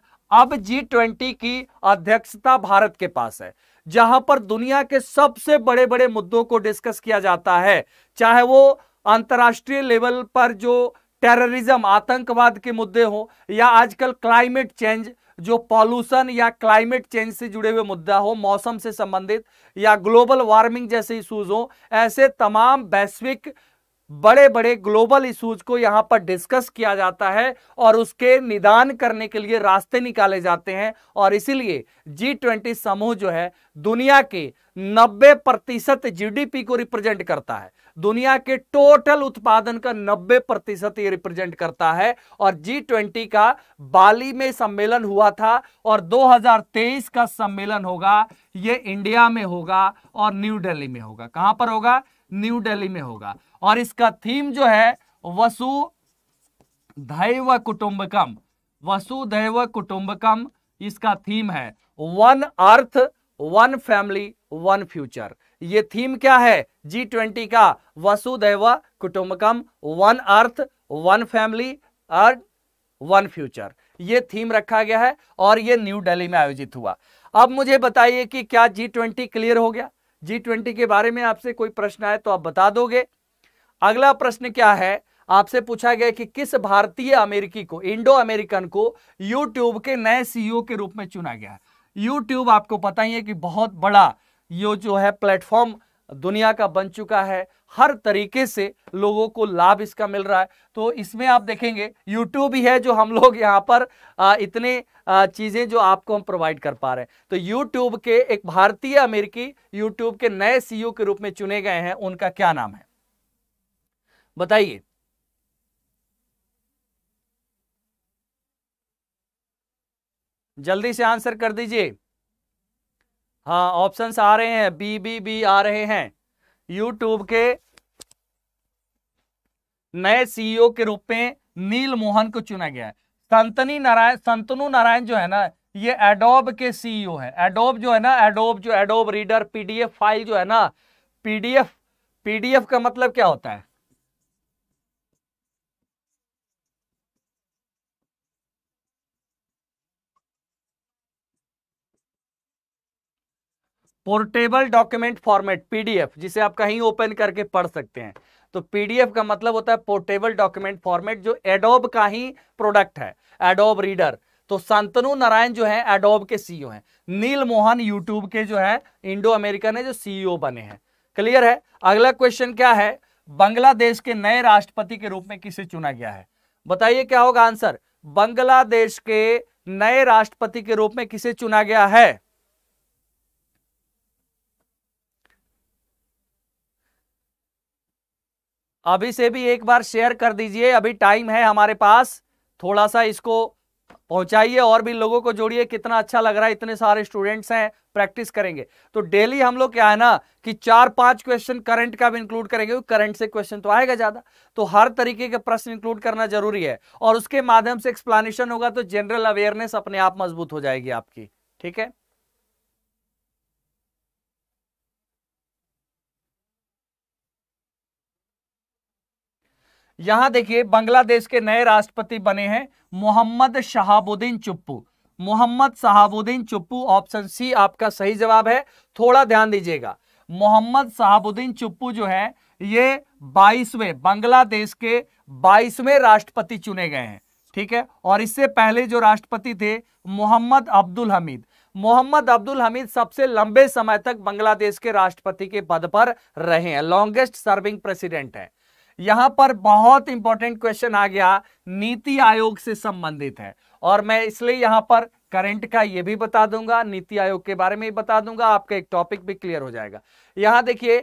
अब जी ट्वेंटी की अध्यक्षता भारत के पास है जहां पर दुनिया के सबसे बड़े बड़े मुद्दों को डिस्कस किया जाता है चाहे वो अंतर्राष्ट्रीय लेवल पर जो टेररिज्म आतंकवाद के मुद्दे हो या आजकल क्लाइमेट चेंज जो पॉल्यूशन या क्लाइमेट चेंज से जुड़े हुए मुद्दा हो मौसम से संबंधित या ग्लोबल वार्मिंग जैसे इशूज हो ऐसे तमाम वैश्विक बड़े बड़े ग्लोबल इशूज को यहाँ पर डिस्कस किया जाता है और उसके निदान करने के लिए रास्ते निकाले जाते हैं और इसीलिए जी ट्वेंटी समूह जो है दुनिया के 90 प्रतिशत जीडीपी को रिप्रेजेंट करता है दुनिया के टोटल उत्पादन का 90 प्रतिशत ये रिप्रेजेंट करता है और जी ट्वेंटी का बाली में सम्मेलन हुआ था और 2023 का सम्मेलन होगा ये इंडिया में होगा और न्यू दिल्ली में होगा कहां पर होगा न्यू दिल्ली में होगा और इसका थीम जो है वसु धैव कुटुंबकम वसुधैव कुटुंबकम इसका थीम है one earth one family one future ये थीम क्या है जी ट्वेंटी का वसुदेव कुटुंबकम वन अर्थ वन फैमिली और वन फ्यूचर ये थीम रखा गया है और ये न्यू दिल्ली में आयोजित हुआ अब मुझे बताइए कि क्या जी ट्वेंटी क्लियर हो गया जी ट्वेंटी के बारे में आपसे कोई प्रश्न आए तो आप बता दोगे अगला प्रश्न क्या है आपसे पूछा गया कि किस भारतीय अमेरिकी को इंडो अमेरिकन को यूट्यूब के नए सीईओ e के रूप में चुना गया यूट्यूब आपको पता ही है कि बहुत बड़ा ये जो है प्लेटफॉर्म दुनिया का बन चुका है हर तरीके से लोगों को लाभ इसका मिल रहा है तो इसमें आप देखेंगे यूट्यूब ही है जो हम लोग यहाँ पर इतने चीज़ें जो आपको हम प्रोवाइड कर पा रहे हैं तो यूट्यूब के एक भारतीय अमेरिकी यूट्यूब के नए सीईओ e के रूप में चुने गए हैं उनका क्या नाम है बताइए जल्दी से आंसर कर दीजिए हाँ ऑप्शन आ रहे हैं बी बी बी आ रहे हैं यूट्यूब के नए सीईओ e के रूप में नील मोहन को चुना गया है संतनी नारायण संतनु नारायण जो है ना ये एडोब के सीईओ है एडोब जो है ना एडोब जो एडोब रीडर पीडीएफ फाइल जो है ना पीडीएफ पीडीएफ का मतलब क्या होता है पोर्टेबल डॉक्यूमेंट फॉर्मेट पीडीएफ जिसे आप कहीं ओपन करके पढ़ सकते हैं तो पीडीएफ का मतलब होता है पोर्टेबल डॉक्यूमेंट फॉर्मेट जो एडोब का ही प्रोडक्ट है एडोब रीडर तो संतनु नारायण जो है एडोब के सीईओ e हैं नील मोहन यूट्यूब के जो है इंडो अमेरिकन है जो सीईओ e बने हैं क्लियर है अगला क्वेश्चन क्या है बांग्लादेश के नए राष्ट्रपति के रूप में किसे चुना गया है बताइए क्या होगा आंसर बांग्लादेश के नए राष्ट्रपति के रूप में किसे चुना गया है अभी से भी एक बार शेयर कर दीजिए अभी टाइम है हमारे पास थोड़ा सा इसको पहुंचाइए और भी लोगों को जोड़िए कितना अच्छा लग रहा है इतने सारे स्टूडेंट्स हैं प्रैक्टिस करेंगे तो डेली हम लोग क्या है ना कि चार पांच क्वेश्चन करंट का भी इंक्लूड करेंगे करंट से क्वेश्चन तो आएगा ज्यादा तो हर तरीके के प्रश्न इंक्लूड करना जरूरी है और उसके माध्यम से एक्सप्लानेशन होगा तो जनरल अवेयरनेस अपने आप मजबूत हो जाएगी आपकी ठीक है यहां देखिए बांग्लादेश के नए राष्ट्रपति बने हैं मोहम्मद शहाबुद्दीन चुप्पू मोहम्मद शहाबुद्दीन चुप्पू ऑप्शन सी आपका सही जवाब है थोड़ा ध्यान दीजिएगा मोहम्मद शहाबुद्दीन चुप्पू जो है ये बाईसवें बांग्लादेश के बाईसवें राष्ट्रपति चुने गए हैं ठीक है और इससे पहले जो राष्ट्रपति थे मोहम्मद अब्दुल हमीद मोहम्मद अब्दुल हमीद सबसे लंबे समय तक बांग्लादेश के राष्ट्रपति के पद पर रहे हैं लॉन्गेस्ट सर्विंग प्रेसिडेंट है यहां पर बहुत इंपॉर्टेंट क्वेश्चन आ गया नीति आयोग से संबंधित है और मैं इसलिए यहां पर करंट का यह भी बता दूंगा नीति आयोग के बारे में भी बता दूंगा आपका एक टॉपिक भी क्लियर हो जाएगा यहां देखिए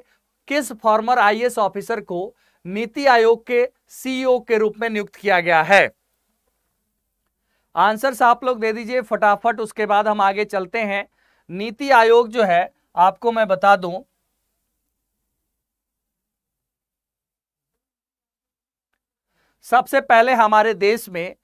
किस फॉर्मर आईएएस ऑफिसर को नीति आयोग के सीईओ e के रूप में नियुक्त किया गया है आंसर आप लोग दे दीजिए फटाफट उसके बाद हम आगे चलते हैं नीति आयोग जो है आपको मैं बता दूं सबसे पहले हमारे देश में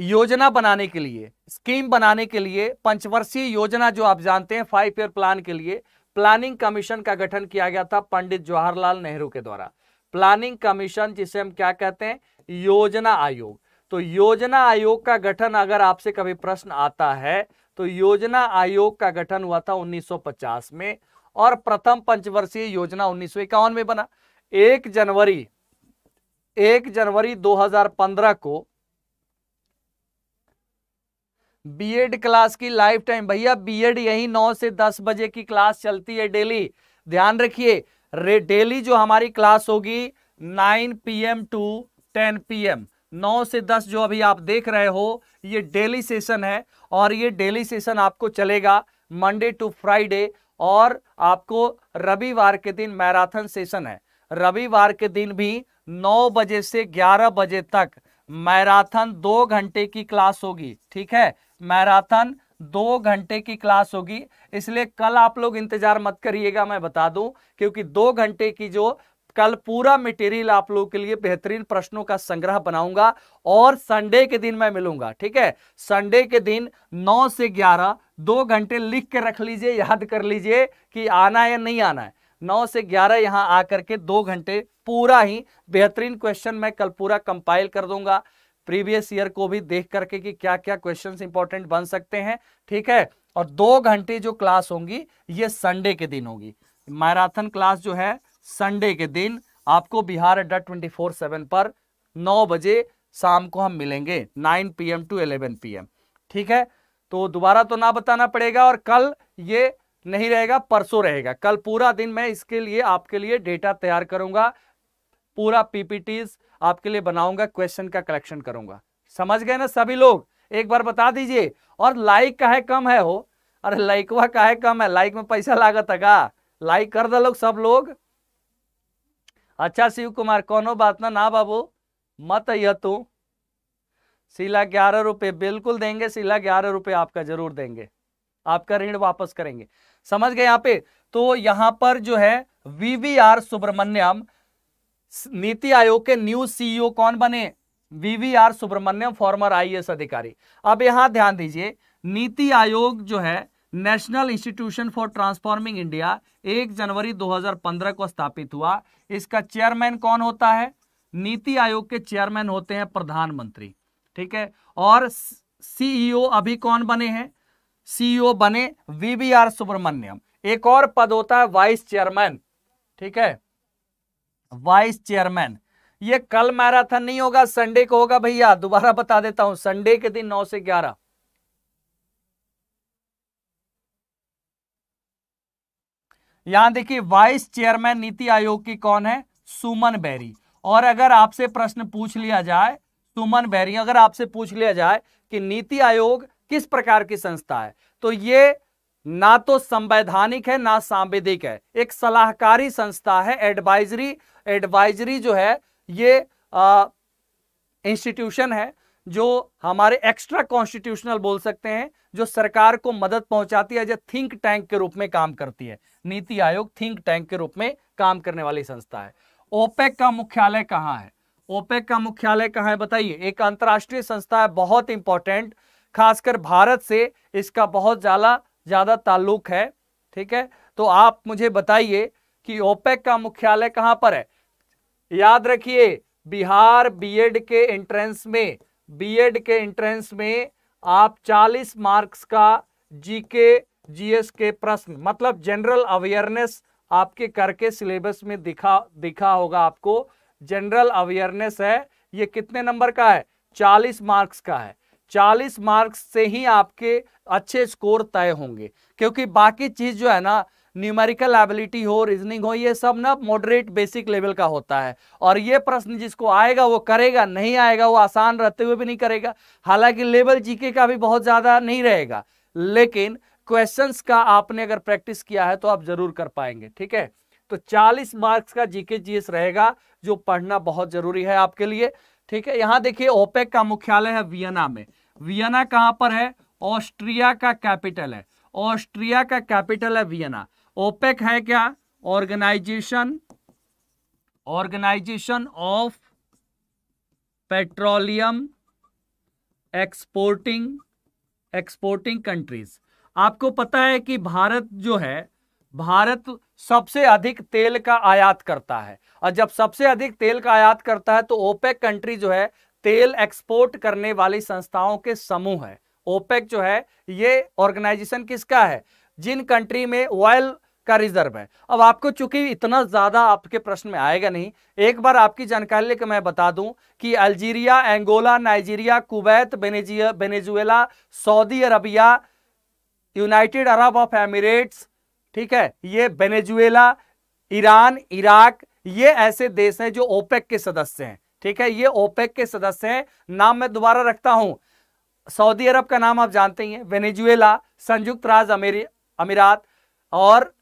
योजना बनाने के लिए स्कीम बनाने के लिए पंचवर्षीय योजना जो आप जानते हैं फाइव ईयर प्लान के लिए प्लानिंग कमीशन का गठन किया गया था पंडित जवाहरलाल नेहरू के द्वारा प्लानिंग कमीशन जिसे हम क्या कहते हैं योजना आयोग तो योजना आयोग का गठन अगर आपसे कभी प्रश्न आता है तो योजना आयोग का गठन हुआ था 1950 में और प्रथम पंचवर्षीय योजना उन्नीस में बना एक जनवरी एक जनवरी 2015 को बीएड क्लास की लाइफ टाइम भैया बीएड यही नौ से दस बजे की क्लास चलती है डेली ध्यान रखिए डेली जो हमारी क्लास होगी nine PM to ten PM नौ से दस जो अभी आप देख रहे हो ये डेली सेशन है और ये डेली सेशन आपको चलेगा मंडे टू फ्राइडे और आपको रविवार के दिन मैराथन सेशन है रविवार के दिन भी 9 बजे से 11 बजे तक मैराथन दो घंटे की क्लास होगी ठीक है मैराथन दो घंटे की क्लास होगी इसलिए कल आप लोग इंतजार मत करिएगा मैं बता दूं क्योंकि दो घंटे की जो कल पूरा मटेरियल आप लोगों के लिए बेहतरीन प्रश्नों का संग्रह बनाऊंगा और संडे के दिन मैं मिलूंगा ठीक है संडे के दिन 9 से 11 दो घंटे लिख के रख लीजिए याद कर लीजिए कि आना है या नहीं आना है नौ से ग्यारह यहां आकर के दो घंटे पूरा ही बेहतरीन क्वेश्चन मैं कल पूरा कंपाइल कर दूंगा प्रीवियस ईयर को भी देख करके कि क्या क्या क्वेश्चन इंपॉर्टेंट बन सकते हैं ठीक है और दो घंटे जो क्लास होंगी ये संडे के दिन होगी मैराथन क्लास जो है संडे के दिन आपको Bihar Adda twenty four seven पर नौ बजे शाम को हम मिलेंगे nine P M to eleven P M ठीक है तो दोबारा तो ना बताना पड़ेगा और कल ये नहीं रहेगा परसों रहेगा कल पूरा दिन मैं इसके लिए आपके लिए डेटा तैयार करूंगा पूरा पीपीटीज आपके लिए बनाऊंगा क्वेश्चन का कलेक्शन करूंगा समझ गए ना सभी लोग एक बार बता दीजिए और लाइक का है कम है हो अरे लाइकवा का है कम है लाइक में पैसा लागत है का लाइक कर दो लोग सब लोग अच्छा शिव कुमार कोनो बात ना ना बाबू मत यह तू शिला ग्यारह रुपये बिल्कुल देंगे शिला ग्यारह रुपये आपका जरूर देंगे आपका ऋण वापस करेंगे समझ गए यहां पे तो यहां पर जो है वीवीआर सुब्रमण्यम नीति आयोग के न्यू सीईओ e कौन बने वीवीआर सुब्रमण्यम फॉर्मर आईएएस अधिकारी अब यहां ध्यान दीजिए नीति आयोग जो है national institution for transforming India 1 जनवरी 2015 को स्थापित हुआ इसका चेयरमैन कौन होता है नीति आयोग के चेयरमैन होते हैं प्रधानमंत्री ठीक है और सीईओ e अभी कौन बने हैं सीईओ e बने वीवीआर सुब्रमण्यम एक और पद होता है वाइस चेयरमैन ठीक है वाइस चेयरमैन ये कल मैराथन नहीं होगा संडे को होगा भैया दोबारा बता देता हूं संडे के दिन नौ से ग्यारह यहां देखिए वाइस चेयरमैन नीति आयोग की कौन है सुमन बैरी और अगर आपसे प्रश्न पूछ लिया जाए सुमन बैरी अगर आपसे पूछ लिया जाए कि नीति आयोग किस प्रकार की संस्था है तो ये ना तो संवैधानिक है ना सांविधिक है एक सलाहकारी संस्था है एडवाइजरी एडवाइजरी जो है ये इंस्टीट्यूशन है जो हमारे एक्स्ट्रा कॉन्स्टिट्यूशनल बोल सकते हैं जो सरकार को मदद पहुंचाती है जो थिंक टैंक के रूप में काम करती है नीति आयोग थिंक टैंक के रूप में काम करने वाली संस्था है ओपेक का मुख्यालय कहाँ है ओपेक का मुख्यालय कहाँ है बताइए एक अंतर्राष्ट्रीय संस्था है बहुत इंपॉर्टेंट खासकर भारत से इसका बहुत ज़्यादा ज़्यादा ताल्लुक है ठीक है तो आप मुझे बताइए कि ओपेक का मुख्यालय कहाँ पर है याद रखिए बिहार बीएड के एंट्रेंस में बीएड के एंट्रेंस में आप 40 मार्क्स का जीके जीएस के प्रश्न मतलब जनरल अवेयरनेस आपके करके सिलेबस में दिखा दिखा होगा आपको जनरल अवेयरनेस है ये कितने नंबर का है 40 मार्क्स का है 40 मार्क्स से ही आपके अच्छे स्कोर तय होंगे क्योंकि बाकी चीज़ जो है ना न्यूमेरिकल एबिलिटी हो रीजनिंग हो ये सब ना मॉडरेट बेसिक लेवल का होता है और ये प्रश्न जिसको आएगा वो करेगा नहीं आएगा वो आसान रहते हुए भी नहीं करेगा हालांकि लेवल जीके का भी बहुत ज़्यादा नहीं रहेगा लेकिन क्वेश्चंस का आपने अगर प्रैक्टिस किया है तो आप जरूर कर पाएंगे ठीक है तो 40 मार्क्स का जीके जीएस रहेगा जो पढ़ना बहुत जरूरी है आपके लिए ठीक है यहां देखिए ओपेक का मुख्यालय है वियना में वियना कहां पर है ऑस्ट्रिया का कैपिटल है ऑस्ट्रिया का कैपिटल है वियना ओपेक है क्या organization organization of petroleum exporting exporting countries आपको पता है कि भारत जो है भारत सबसे अधिक तेल का आयात करता है और जब सबसे अधिक तेल का आयात करता है तो ओपेक कंट्री जो है तेल एक्सपोर्ट करने वाली संस्थाओं के समूह है ओपेक जो है ये ऑर्गेनाइजेशन किसका है जिन कंट्री में ऑयल का रिजर्व है अब आपको चूंकि इतना ज़्यादा आपके प्रश्न में आएगा नहीं एक बार आपकी जानकारी लेकर मैं बता दूं कि Algeria Angola Nigeria Kuwait Venezuela Saudi Arabia United Arab of Emirates ठीक है ये बेनेजुएला ईरान इराक ये ऐसे देश हैं जो ओपेक के सदस्य हैं ठीक है ये ओपेक के सदस्य हैं नाम मैं दोबारा रखता हूं सऊदी अरब का नाम आप जानते ही हैं वेनेजुएला संयुक्त राज्य अमीरात और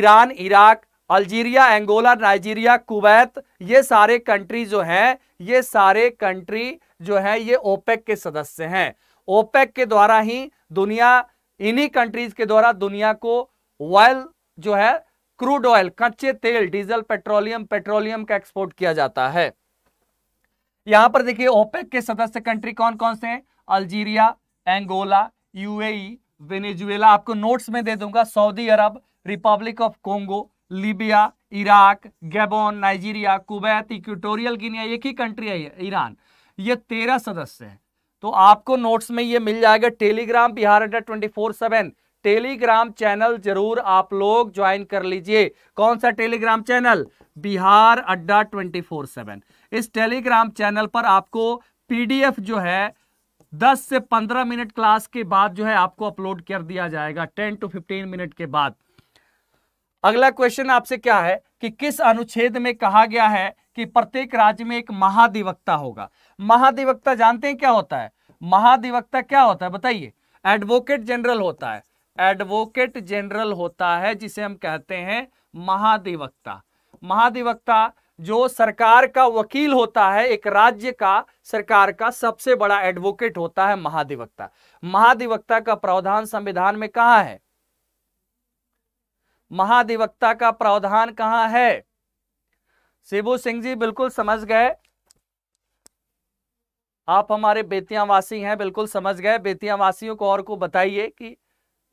Iran Iraq Algeria Angola Nigeria Kuwait ये सारे कंट्री जो हैं ये सारे कंट्री जो हैं ये ओपेक के सदस्य हैं ओपेक के द्वारा ही दुनिया इन्हीं कंट्रीज के द्वारा दुनिया को ऑयल जो है क्रूड ऑयल कच्चे तेल डीजल पेट्रोलियम पेट्रोलियम का एक्सपोर्ट किया जाता है यहां पर देखिए ओपेक के सदस्य कंट्री कौन कौन से हैं अल्जीरिया एंगोला यूएई वेनेजुएला आपको नोट्स में दे दूंगा Saudi Arab republic of Congo Libya Iraq Gabon Nigeria Kuwait equatorial Guinea एक ही कंट्री है ईरान ये तेरह सदस्य हैं तो आपको नोट्स में ये मिल जाएगा Telegram Bihar Adda twenty four seven Telegram channel जरूर आप लोग ज्वाइन कर लीजिए कौन सा Telegram channel Bihar Adda twenty four seven इस टेलीग्राम चैनल पर आपको पीडीएफ जो है दस से पंद्रह मिनट क्लास के बाद जो है आपको अपलोड कर दिया जाएगा टेन टू फिफ्टीन मिनट के बाद अगला क्वेश्चन आपसे क्या है कि किस अनुच्छेद में कहा गया है कि प्रत्येक राज्य में एक महाधिवक्ता होगा महाधिवक्ता जानते हैं क्या होता है महाधिवक्ता क्या होता है बताइए एडवोकेट जनरल होता है एडवोकेट जनरल होता है जिसे हम कहते हैं महाधिवक्ता महाधिवक्ता जो सरकार का वकील होता है एक राज्य का सरकार का सबसे बड़ा एडवोकेट होता है महाधिवक्ता महाधिवक्ता का प्रावधान संविधान में कहा है महाधिवक्ता का प्रावधान कहा है शिबू सिंह जी बिल्कुल समझ गए आप हमारे बेतियावासी हैं बिल्कुल समझ गए बेतियावासियों को और को बताइए कि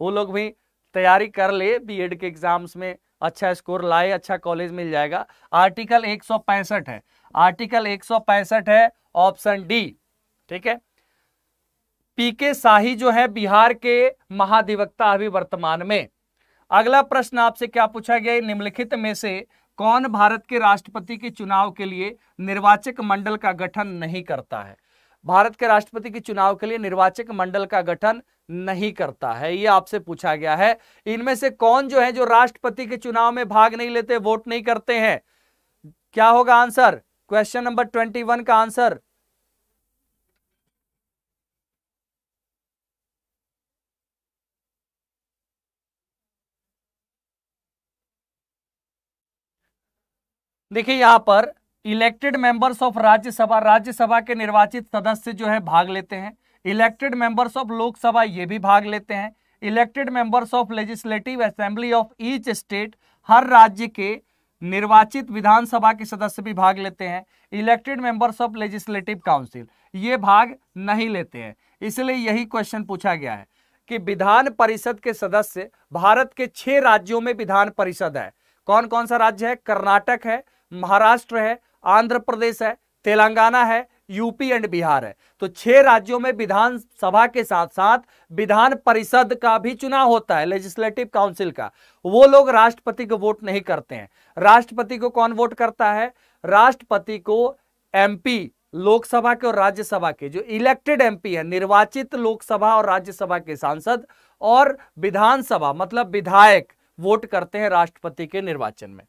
वो लोग भी तैयारी कर ले बीएड के एग्जाम्स में अच्छा स्कोर लाए अच्छा कॉलेज मिल जाएगा आर्टिकल एक है आर्टिकल एक है ऑप्शन डी ठीक है पीके शाही जो है बिहार के महाधिवक्ता अभी वर्तमान में अगला प्रश्न आपसे क्या पूछा गया निम्नलिखित में से कौन भारत के राष्ट्रपति के चुनाव के लिए निर्वाचक मंडल का गठन नहीं करता है भारत के राष्ट्रपति के चुनाव के लिए निर्वाचक मंडल का गठन नहीं करता है ये आपसे पूछा गया है इनमें से कौन जो है जो राष्ट्रपति के चुनाव में भाग नहीं लेते वोट नहीं करते हैं क्या होगा answer question number twenty one का आंसर देखिए यहां पर elected members of Rajya Sabha Rajya Sabha के निर्वाचित सदस्य जो है भाग लेते हैं इलेक्टेड मेंबर्स ऑफ लोकसभा ये भी भाग लेते हैं elected members of legislative assembly of each state हर राज्य के निर्वाचित विधानसभा के सदस्य भी भाग लेते हैं elected members of legislative council ये भाग नहीं लेते हैं इसलिए यही क्वेश्चन पूछा गया है कि विधान परिषद के सदस्य भारत के छह राज्यों में विधान परिषद है कौन कौन सा राज्य है कर्नाटक है महाराष्ट्र है आंध्र प्रदेश है तेलंगाना है यूपी एंड बिहार है तो छह राज्यों में विधानसभा के साथ साथ विधान परिषद का भी चुनाव होता है लेजिस्लेटिव काउंसिल का वो लोग राष्ट्रपति को वोट नहीं करते हैं राष्ट्रपति को कौन वोट करता है राष्ट्रपति को एमपी लोकसभा के और राज्यसभा के जो इलेक्टेड एमपी है निर्वाचित लोकसभा और राज्यसभा के सांसद और विधानसभा मतलब विधायक वोट करते हैं राष्ट्रपति के निर्वाचन में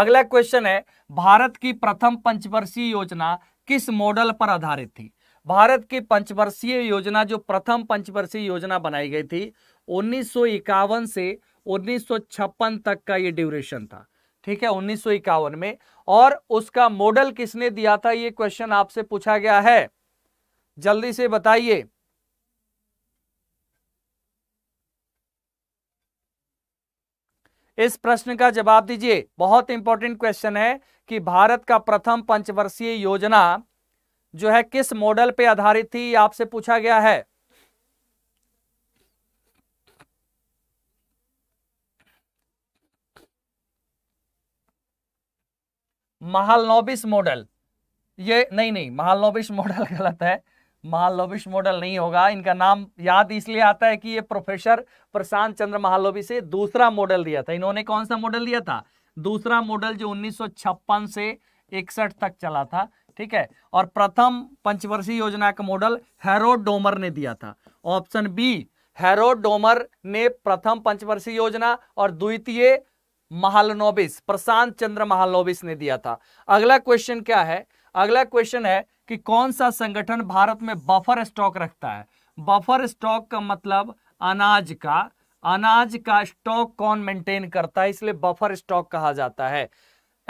अगला क्वेश्चन है भारत की प्रथम पंचवर्षीय योजना किस मॉडल पर आधारित थी भारत की पंचवर्षीय योजना जो प्रथम पंचवर्षीय योजना बनाई गई थी उन्नीस से उन्नीस तक का ये ड्यूरेशन था ठीक है उन्नीस में और उसका मॉडल किसने दिया था ये क्वेश्चन आपसे पूछा गया है जल्दी से बताइए इस प्रश्न का जवाब दीजिए बहुत इंपॉर्टेंट क्वेश्चन है कि भारत का प्रथम पंचवर्षीय योजना जो है किस मॉडल पे आधारित थी आपसे पूछा गया है महालनोबिस मॉडल ये नहीं नहीं महालनोबिस मॉडल [LAUGHS] गलत है महालोबिश मॉडल नहीं होगा इनका नाम याद इसलिए आता है कि ये प्रोफेसर प्रशांत चंद्र महालोबी से दूसरा मॉडल दिया था इन्होंने कौन सा मॉडल दिया था दूसरा मॉडल जो उन्नीस से इकसठ तक चला था ठीक है और प्रथम पंचवर्षीय योजना का मॉडल हैरोडोमर ने दिया था ऑप्शन बी हैरोडोमर डोमर ने प्रथम पंचवर्षीय योजना और द्वितीय महालनोबिस प्रशांत चंद्र महालोबिस ने दिया था अगला क्वेश्चन क्या है अगला क्वेश्चन है कि कौन सा संगठन भारत में बफर स्टॉक रखता है बफर स्टॉक का मतलब अनाज का अनाज का स्टॉक कौन मेंटेन करता है इसलिए बफर स्टॉक कहा जाता है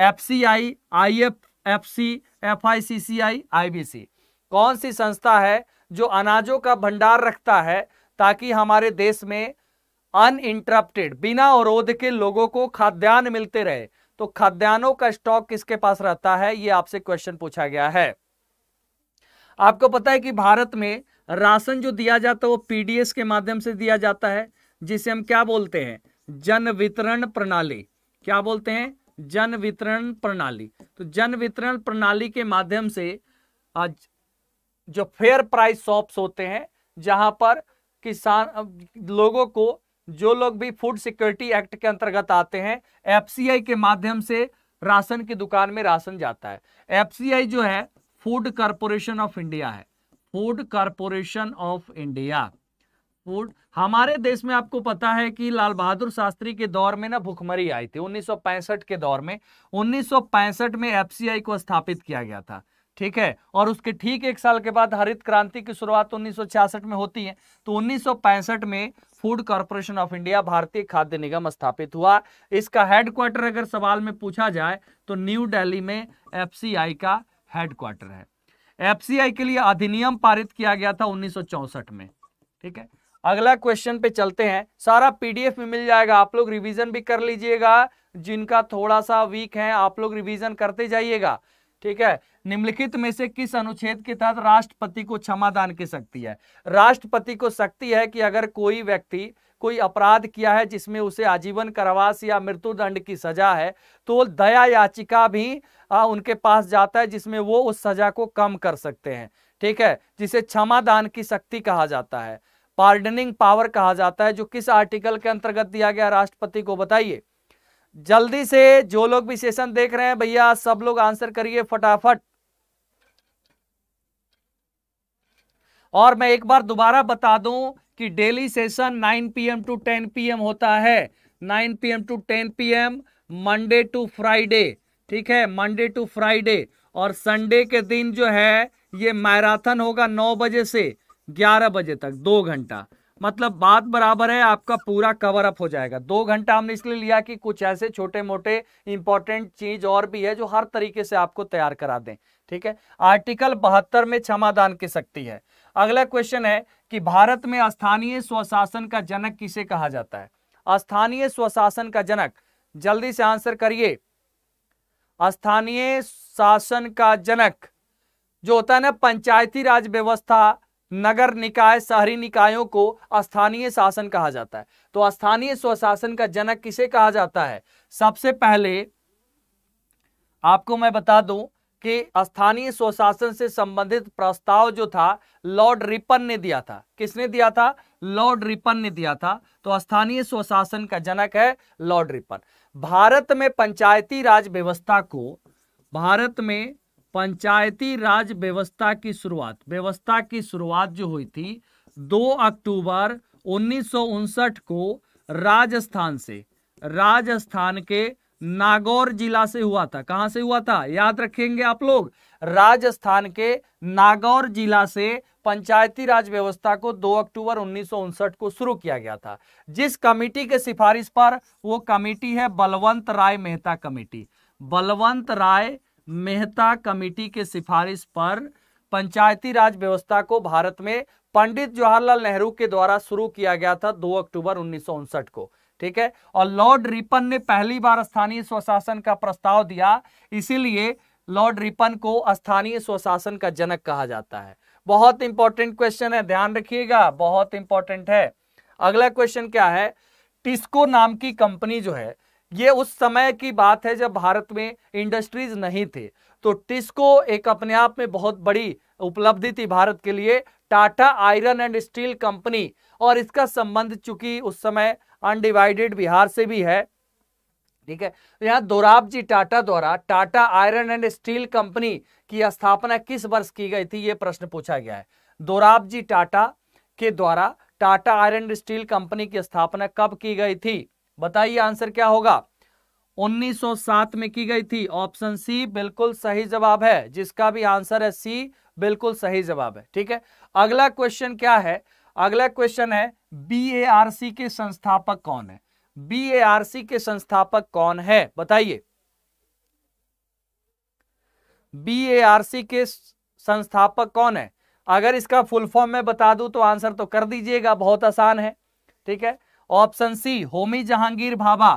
F C I I F F C F I C C I I B C कौन सी संस्था है जो अनाजों का भंडार रखता है ताकि हमारे देश में अनइंटरप्टेड बिना अवरोध के लोगों को खाद्यान्न मिलते रहे तो खाद्यान्नों का स्टॉक किसके पास रहता है ये आपसे क्वेश्चन पूछा गया है आपको पता है कि भारत में राशन जो दिया जाता है वो पीडीएस के माध्यम से दिया जाता है जिसे हम क्या बोलते हैं जन वितरण प्रणाली क्या बोलते हैं जन वितरण प्रणाली तो जन वितरण प्रणाली के माध्यम से आज जो फेयर प्राइस शॉप्स होते हैं जहां पर किसान लोगों को जो लोग भी फूड सिक्योरिटी एक्ट के अंतर्गत आते हैं एफसीआई के माध्यम से राशन की दुकान में राशन जाता है एफसीआई जो है फूड कारपोरेशन ऑफ इंडिया है food corporation of India food हमारे देश में आपको पता है कि लाल बहादुर शास्त्री के दौर में ना भुखमरी आई थी 1965 के दौर में 1965 में एफसीआई को स्थापित किया गया था ठीक है और उसके ठीक एक साल के बाद हरित क्रांति की शुरुआत 1966 में होती है तो 1965 में फूड कॉरपोरेशन ऑफ इंडिया भारतीय खाद्य निगम स्थापित हुआ इसका हेडक्वार्टर अगर सवाल में पूछा जाए तो न्यू डेली में एफ का हेडक्वार्टर है एफसीआई के लिए अधिनियम पारित किया गया था उन्नीस में ठीक है अगला क्वेश्चन पे चलते हैं सारा पीडीएफ में मिल जाएगा आप लोग रिवीजन भी कर लीजिएगा जिनका थोड़ा सा वीक है आप लोग रिवीजन करते जाइएगा ठीक है निम्नलिखित में से किस अनुच्छेद के तहत राष्ट्रपति को क्षमा दान की शक्ति है राष्ट्रपति को शक्ति है कि अगर कोई व्यक्ति कोई अपराध किया है जिसमें उसे आजीवन करवास या मृत्युदंड की सजा है तो दया याचिका भी आ, उनके पास जाता है जिसमें वो उस सजा को कम कर सकते हैं ठीक है जिसे दान की शक्ति कहा जाता है पार्डनिंग पावर कहा जाता है जो किस आर्टिकल के अंतर्गत दिया गया राष्ट्रपति को बताइए जल्दी से जो लोग भी सेशन देख रहे हैं भैया सब लोग आंसर करिए फटाफट और मैं एक बार दोबारा बता दूं कि daily session 9 PM to 10 PM होता है 9 PM to 10 PM Monday to Friday ठीक है मंडे टू फ्राइडे और संडे के दिन जो है ये मैराथन होगा नौ बजे से ग्यारह बजे तक दो घंटा मतलब बात बराबर है आपका पूरा कवर अप हो जाएगा दो घंटा हमने इसलिए लिया कि कुछ ऐसे छोटे मोटे इंपॉर्टेंट चीज और भी है जो हर तरीके से आपको तैयार करा दें ठीक है आर्टिकल बहत्तर में क्षमादान की शक्ति है अगला क्वेश्चन है कि भारत में स्थानीय स्वशासन का जनक किसे कहा जाता है स्थानीय स्वशासन का जनक जल्दी से आंसर करिए स्थानीय शासन का जनक जो होता है ना पंचायती राज व्यवस्था नगर निकाय शहरी निकायों को स्थानीय शासन कहा जाता है तो स्थानीय स्वशासन का जनक किसे कहा जाता है सबसे पहले आपको मैं बता दूं कि स्थानीय स्वशासन से संबंधित प्रस्ताव जो था लॉर्ड रिपन ने दिया था किसने दिया था लॉर्ड रिपन ने दिया था तो स्थानीय स्वशासन का जनक है लॉर्ड रिपन भारत में पंचायती राज व्यवस्था को भारत में पंचायती राज व्यवस्था की शुरुआत व्यवस्था की शुरुआत जो हुई थी 2 अक्टूबर उन्नीस को राजस्थान से राजस्थान के नागौर जिला से हुआ था कहां से हुआ था याद रखेंगे आप लोग राजस्थान के नागौर जिला से पंचायती राज व्यवस्था को 2 अक्टूबर उन्नीस को शुरू किया गया था जिस कमेटी के सिफारिश पर वो कमेटी है बलवंत राय मेहता कमेटी बलवंत राय मेहता कमेटी के सिफारिश पर पंचायती राज व्यवस्था को भारत में पंडित जवाहरलाल नेहरू के द्वारा शुरू किया गया था 2 अक्टूबर उन्नीस को ठीक है और लॉर्ड रिपन ने पहली बार स्थानीय स्वशासन का प्रस्ताव दिया इसीलिए लॉर्ड रिपन को स्थानीय स्वशासन का जनक कहा जाता है बहुत इंपॉर्टेंट क्वेश्चन है ध्यान रखिएगा बहुत इंपॉर्टेंट है अगला क्वेश्चन क्या है टिस्को नाम की कंपनी जो है ये उस समय की बात है जब भारत में इंडस्ट्रीज नहीं थे तो टिस्को एक अपने आप में बहुत बड़ी उपलब्धि थी भारत के लिए Tata iron and steel company और इसका संबंध चूंकि उस समय अनडिवाइडेड बिहार से भी है ठीक है तो यहां दोराब जी टाटा द्वारा Tata iron and steel company की स्थापना किस वर्ष की गई थी ये प्रश्न पूछा गया है दोराबजी टाटा के द्वारा टाटा आयरन स्टील कंपनी की स्थापना कब की गई थी बताइए आंसर क्या होगा 1907 में की गई थी ऑप्शन सी बिल्कुल सही जवाब है जिसका भी आंसर है सी बिल्कुल सही जवाब है ठीक है अगला क्वेश्चन क्या है अगला क्वेश्चन है बी के संस्थापक कौन है बी के संस्थापक कौन है बताइए बीएआरसी के संस्थापक कौन है अगर इसका फुल फॉर्म मैं बता दूं तो आंसर तो कर दीजिएगा बहुत आसान है ठीक है option C Homi Jehangir Bhabha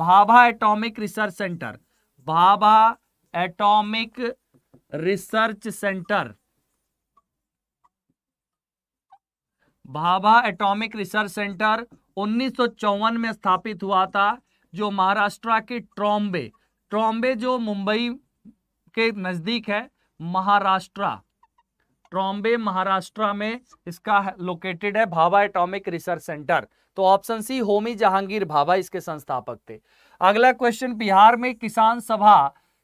Bhabha atomic research centre Bhabha atomic research centre Bhabha atomic research centre उन्नीस में स्थापित हुआ था जो महाराष्ट्र के ट्रॉम्बे ट्रॉम्बे जो मुंबई के नज़दीक है महाराष्ट्र ट्रॉम्बे महाराष्ट्र में इसका लोकेटेड है भाभा एटॉमिक रिसर्च सेंटर तो ऑप्शन सी होमी जहांगीर भाभा इसके संस्थापक थे अगला क्वेश्चन बिहार में किसान सभा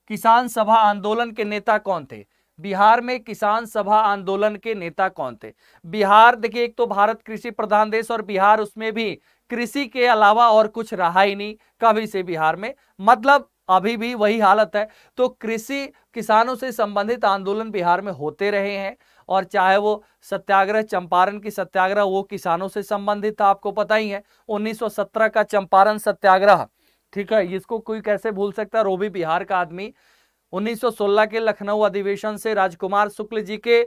किसान सभा आंदोलन के नेता कौन थे बिहार में किसान सभा आंदोलन के नेता कौन थे बिहार देखिए एक तो भारत कृषि प्रधान देश और बिहार उसमें भी कृषि के अलावा और कुछ रहा ही नहीं कभी से बिहार में मतलब अभी भी वही हालत है तो कृषि किसानों से संबंधित आंदोलन बिहार में होते रहे हैं और चाहे वो सत्याग्रह चंपारण की सत्याग्रह वो किसानों से संबंधित आपको पता ही है 1917 का चंपारण सत्याग्रह ठीक है इसको कोई कैसे भूल सकता है रोबी बिहार का आदमी 1916 के लखनऊ अधिवेशन से राजकुमार शुक्ल जी के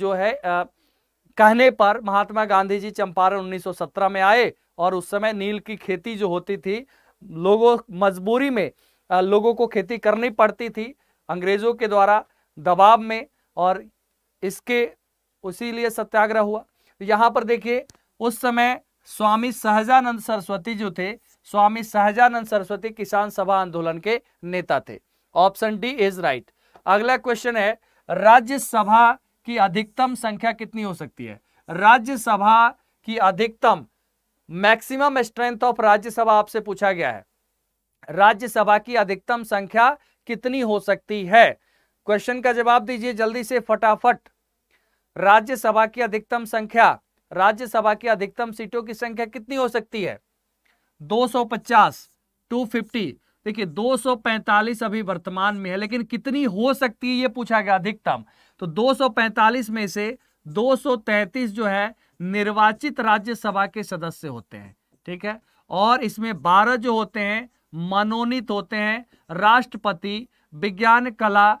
जो है कहने पर महात्मा गांधी जी चंपारण 1917 में आए और उस समय नील की खेती जो होती थी लोगों मजबूरी में लोगों को खेती करनी पड़ती थी अंग्रेज़ों के द्वारा दबाव में और इसके उसी लिए सत्याग्रह हुआ तो यहाँ पर देखिए उस समय स्वामी सहजानंद सरस्वती जो थे स्वामी सहजानंद सरस्वती किसान सभा आंदोलन के नेता थे ऑप्शन डी इज राइट अगला क्वेश्चन है राज्यसभा की अधिकतम संख्या कितनी हो सकती है राज्यसभा की अधिकतम मैक्सिमम स्ट्रेंथ ऑफ राज्यसभा आपसे पूछा गया है राज्यसभा की अधिकतम संख्या कितनी हो सकती है क्वेश्चन का जवाब दीजिए जल्दी से फटाफट राज्यसभा की अधिकतम संख्या राज्यसभा की अधिकतम सीटों की संख्या कितनी हो सकती है 250 250 देखिए 245 अभी वर्तमान में है लेकिन कितनी हो सकती है ये पूछा गया अधिकतम तो 245 में से 233 जो है निर्वाचित राज्यसभा के सदस्य होते हैं ठीक है और इसमें 12 जो होते हैं मनोनीत होते हैं राष्ट्रपति विज्ञान कला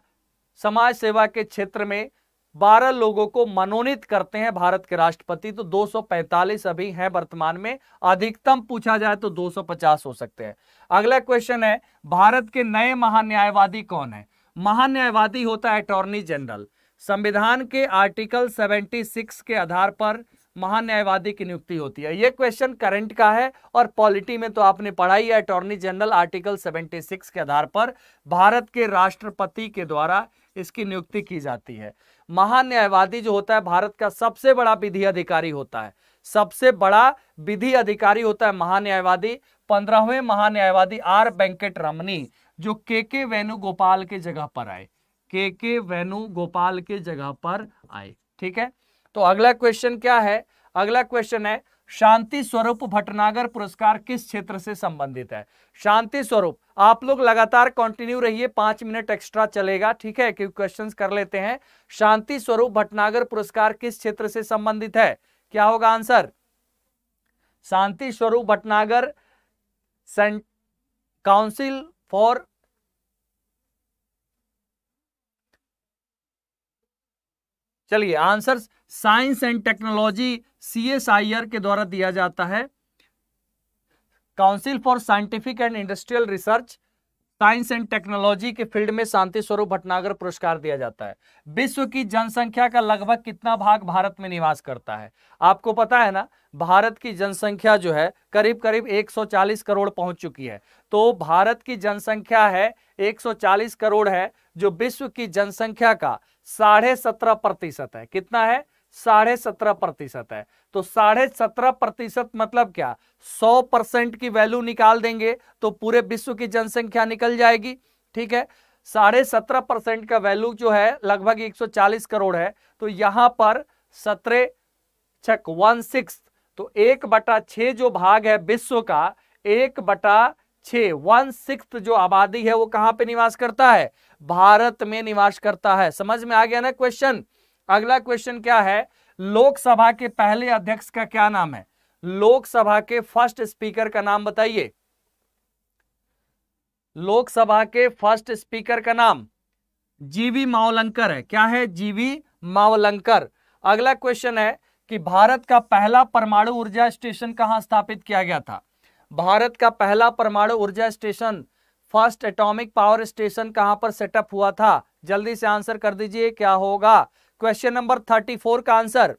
समाज सेवा के क्षेत्र में बारह लोगों को मनोनीत करते हैं भारत के राष्ट्रपति तो 245 अभी हैं वर्तमान में अधिकतम पूछा जाए तो 250 हो सकते हैं अगला क्वेश्चन है भारत के नए महान्यायवादी कौन है महान्यायवादी होता है अटॉर्नी जनरल संविधान के आर्टिकल 76 के आधार पर महान्यायवादी की नियुक्ति होती है ये क्वेश्चन करंट का है और पॉलिटी में तो आपने पढ़ा ही है अटॉर्नी जनरल आर्टिकल 76 के आधार पर भारत के राष्ट्रपति के द्वारा इसकी नियुक्ति की जाती है महान्यायवादी जो होता है भारत का सबसे बड़ा विधि अधिकारी होता है सबसे बड़ा विधि अधिकारी होता है महान्यायवादी पंद्रहवें महान्यायवादी आर वेंकट रमनी जो के के वेणुगोपाल के जगह पर आए के के वेणुगोपाल के जगह पर आए ठीक है तो अगला क्वेश्चन क्या है अगला क्वेश्चन है शांति स्वरूप भटनागर पुरस्कार किस क्षेत्र से संबंधित है शांति स्वरूप आप लोग लगातार कंटिन्यू रहिए पांच मिनट एक्स्ट्रा चलेगा ठीक है क्योंकि क्वेश्चंस कर लेते हैं शांति स्वरूप भटनागर पुरस्कार किस क्षेत्र से संबंधित है क्या होगा answer Shanti Swarup Bhatnagar saint council for चलिए answer science and technology CSIR के द्वारा दिया जाता है council for scientific and industrial research science and technology के फील्ड में शांति स्वरूप भटनागर पुरस्कार दिया जाता है विश्व की जनसंख्या का लगभग कितना भाग भारत में निवास करता है आपको पता है ना भारत की जनसंख्या जो है करीब करीब 140 करोड़ पहुंच चुकी है तो भारत की जनसंख्या है 140 करोड़ है जो विश्व की जनसंख्या का साढ़े सत्रह प्रतिशत है कितना है साढ़े सत्रह प्रतिशत है तो साढ़े सत्रह प्रतिशत मतलब क्या सौ परसेंट की वैल्यू निकाल देंगे तो पूरे विश्व की जनसंख्या निकल जाएगी ठीक है साढ़े सत्रह परसेंट का वैल्यू जो है लगभग एक सौ चालीस करोड़ है तो यहां पर सत्रह छक वन सिक्स तो एक बटा छ जो भाग है विश्व का एक बटा छ वन सिक्स जो आबादी है वो कहां पर निवास करता है भारत में निवास करता है समझ में आ गया ना क्वेश्चन अगला क्वेश्चन क्या है लोकसभा के पहले अध्यक्ष का क्या नाम है लोकसभा के फर्स्ट स्पीकर का नाम बताइए लोकसभा के फर्स्ट स्पीकर का नाम जीवी मावलंकर है क्या है जीवी मावलंकर अगला क्वेश्चन है कि भारत का पहला परमाणु ऊर्जा स्टेशन कहां स्थापित किया गया था भारत का पहला परमाणु ऊर्जा station first atomic power station कहां पर सेटअप हुआ था जल्दी से आंसर कर दीजिए क्या होगा क्वेश्चन नंबर थर्टी फोर का answer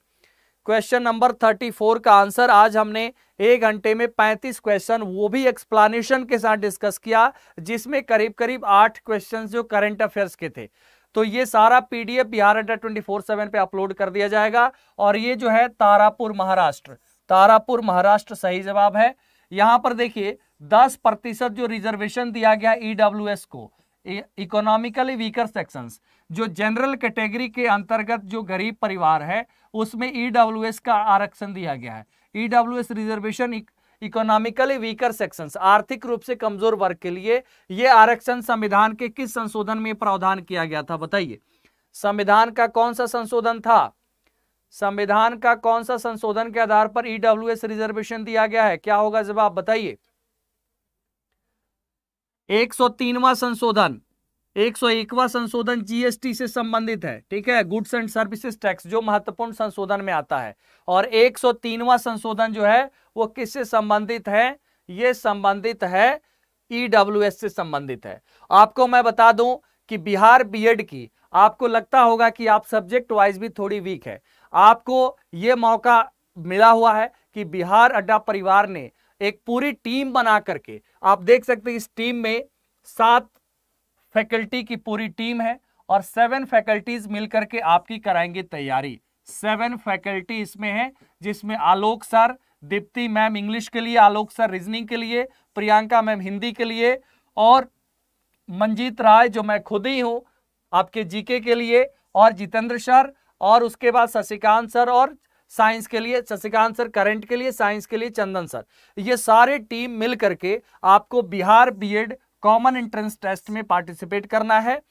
question number thirty four का आंसर आज हमने एक घंटे में पैंतीस क्वेश्चन वो भी एक्सप्लानेशन के साथ डिस्कस किया जिसमें करीब करीब आठ क्वेश्चन जो करंट अफेयर्स के थे तो ये सारा PDF Bihar Adda twenty four seven पे अपलोड कर दिया जाएगा और ये जो है तारापुर महाराष्ट्र तारापुर महाराष्ट्र सही जवाब है यहां पर देखिए दस प्रतिशत जो रिजर्वेशन दिया गया ईडब्ल्यूएस e को इकोनॉमिकली वीकर सेक्शंस जो जनरल कैटेगरी के अंतर्गत जो गरीब परिवार है उसमें ई e का आरक्षण दिया गया है E reservation economically weaker sections आर्थिक रूप से कमजोर वर्ग के लिए यह आरक्षण संविधान के किस संशोधन में प्रावधान किया गया था बताइए संविधान का कौन सा संशोधन था संविधान का कौन सा संशोधन के आधार पर ईडब्ल्यू e रिजर्वेशन दिया गया है क्या होगा जवाब बताइए 103वां संशोधन एक सौ एकवा संशोधन जीएसटी से संबंधित है ठीक है गुड्स एंड सर्विसेज टैक्स जो महत्वपूर्ण संशोधन में आता है और एक सौ तीनवा संशोधन जो है वो किससे संबंधित है ये संबंधित है ईडब्ल्यू e से संबंधित है आपको मैं बता दूं कि बिहार बीएड की आपको लगता होगा कि आप सब्जेक्ट वाइज भी थोड़ी वीक है आपको ये मौका मिला हुआ है कि बिहार अड्डा परिवार ने एक पूरी टीम बना करके आप देख सकते हैं इस टीम में सात फैकल्टी की पूरी टीम है और सेवन फैकल्टीज मिलकर के आपकी कराएंगे तैयारी सेवन फैकल्टी इसमें है जिसमें Alok sir Deepti ma'am English के लिए आलोक सर रीजनिंग के लिए प्रियंका मैम हिंदी के लिए और मंजीत राय जो मैं खुद ही हूँ आपके जीके के लिए और जितेंद्र सर और उसके बाद शशिकांत सर और साइंस के लिए शशिकांत सर करंट के लिए साइंस के लिए चंदन सर ये सारे टीम मिल करके आपको Bihar BEd common entrance test में पार्टिसिपेट करना है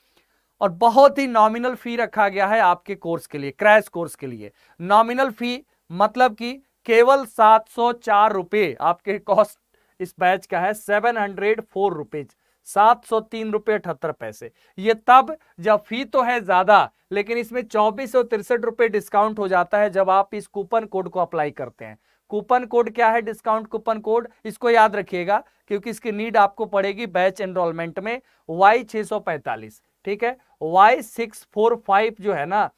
और बहुत ही नॉमिनल फी रखा गया है आपके कोर्स के लिए क्रैश कोर्स के लिए नॉमिनल फी मतलब कि केवल सात सौ चार आपके कॉस्ट इस बैच का है सेवन हंड्रेड फोर रुपीज सात सौ तीन रुपये अठहत्तर पैसे ये तब जब फी तो है ज़्यादा लेकिन इसमें चौबीस सौ तिरसठ रुपये डिस्काउंट हो जाता है जब आप इस कूपन कोड को अप्लाई करते हैं कूपन कोड क्या है डिस्काउंट कूपन कोड इसको याद रखिएगा क्योंकि इसकी नीड आपको पड़ेगी बैच एनरोलमेंट में वाई ठीक है वाई जो है ना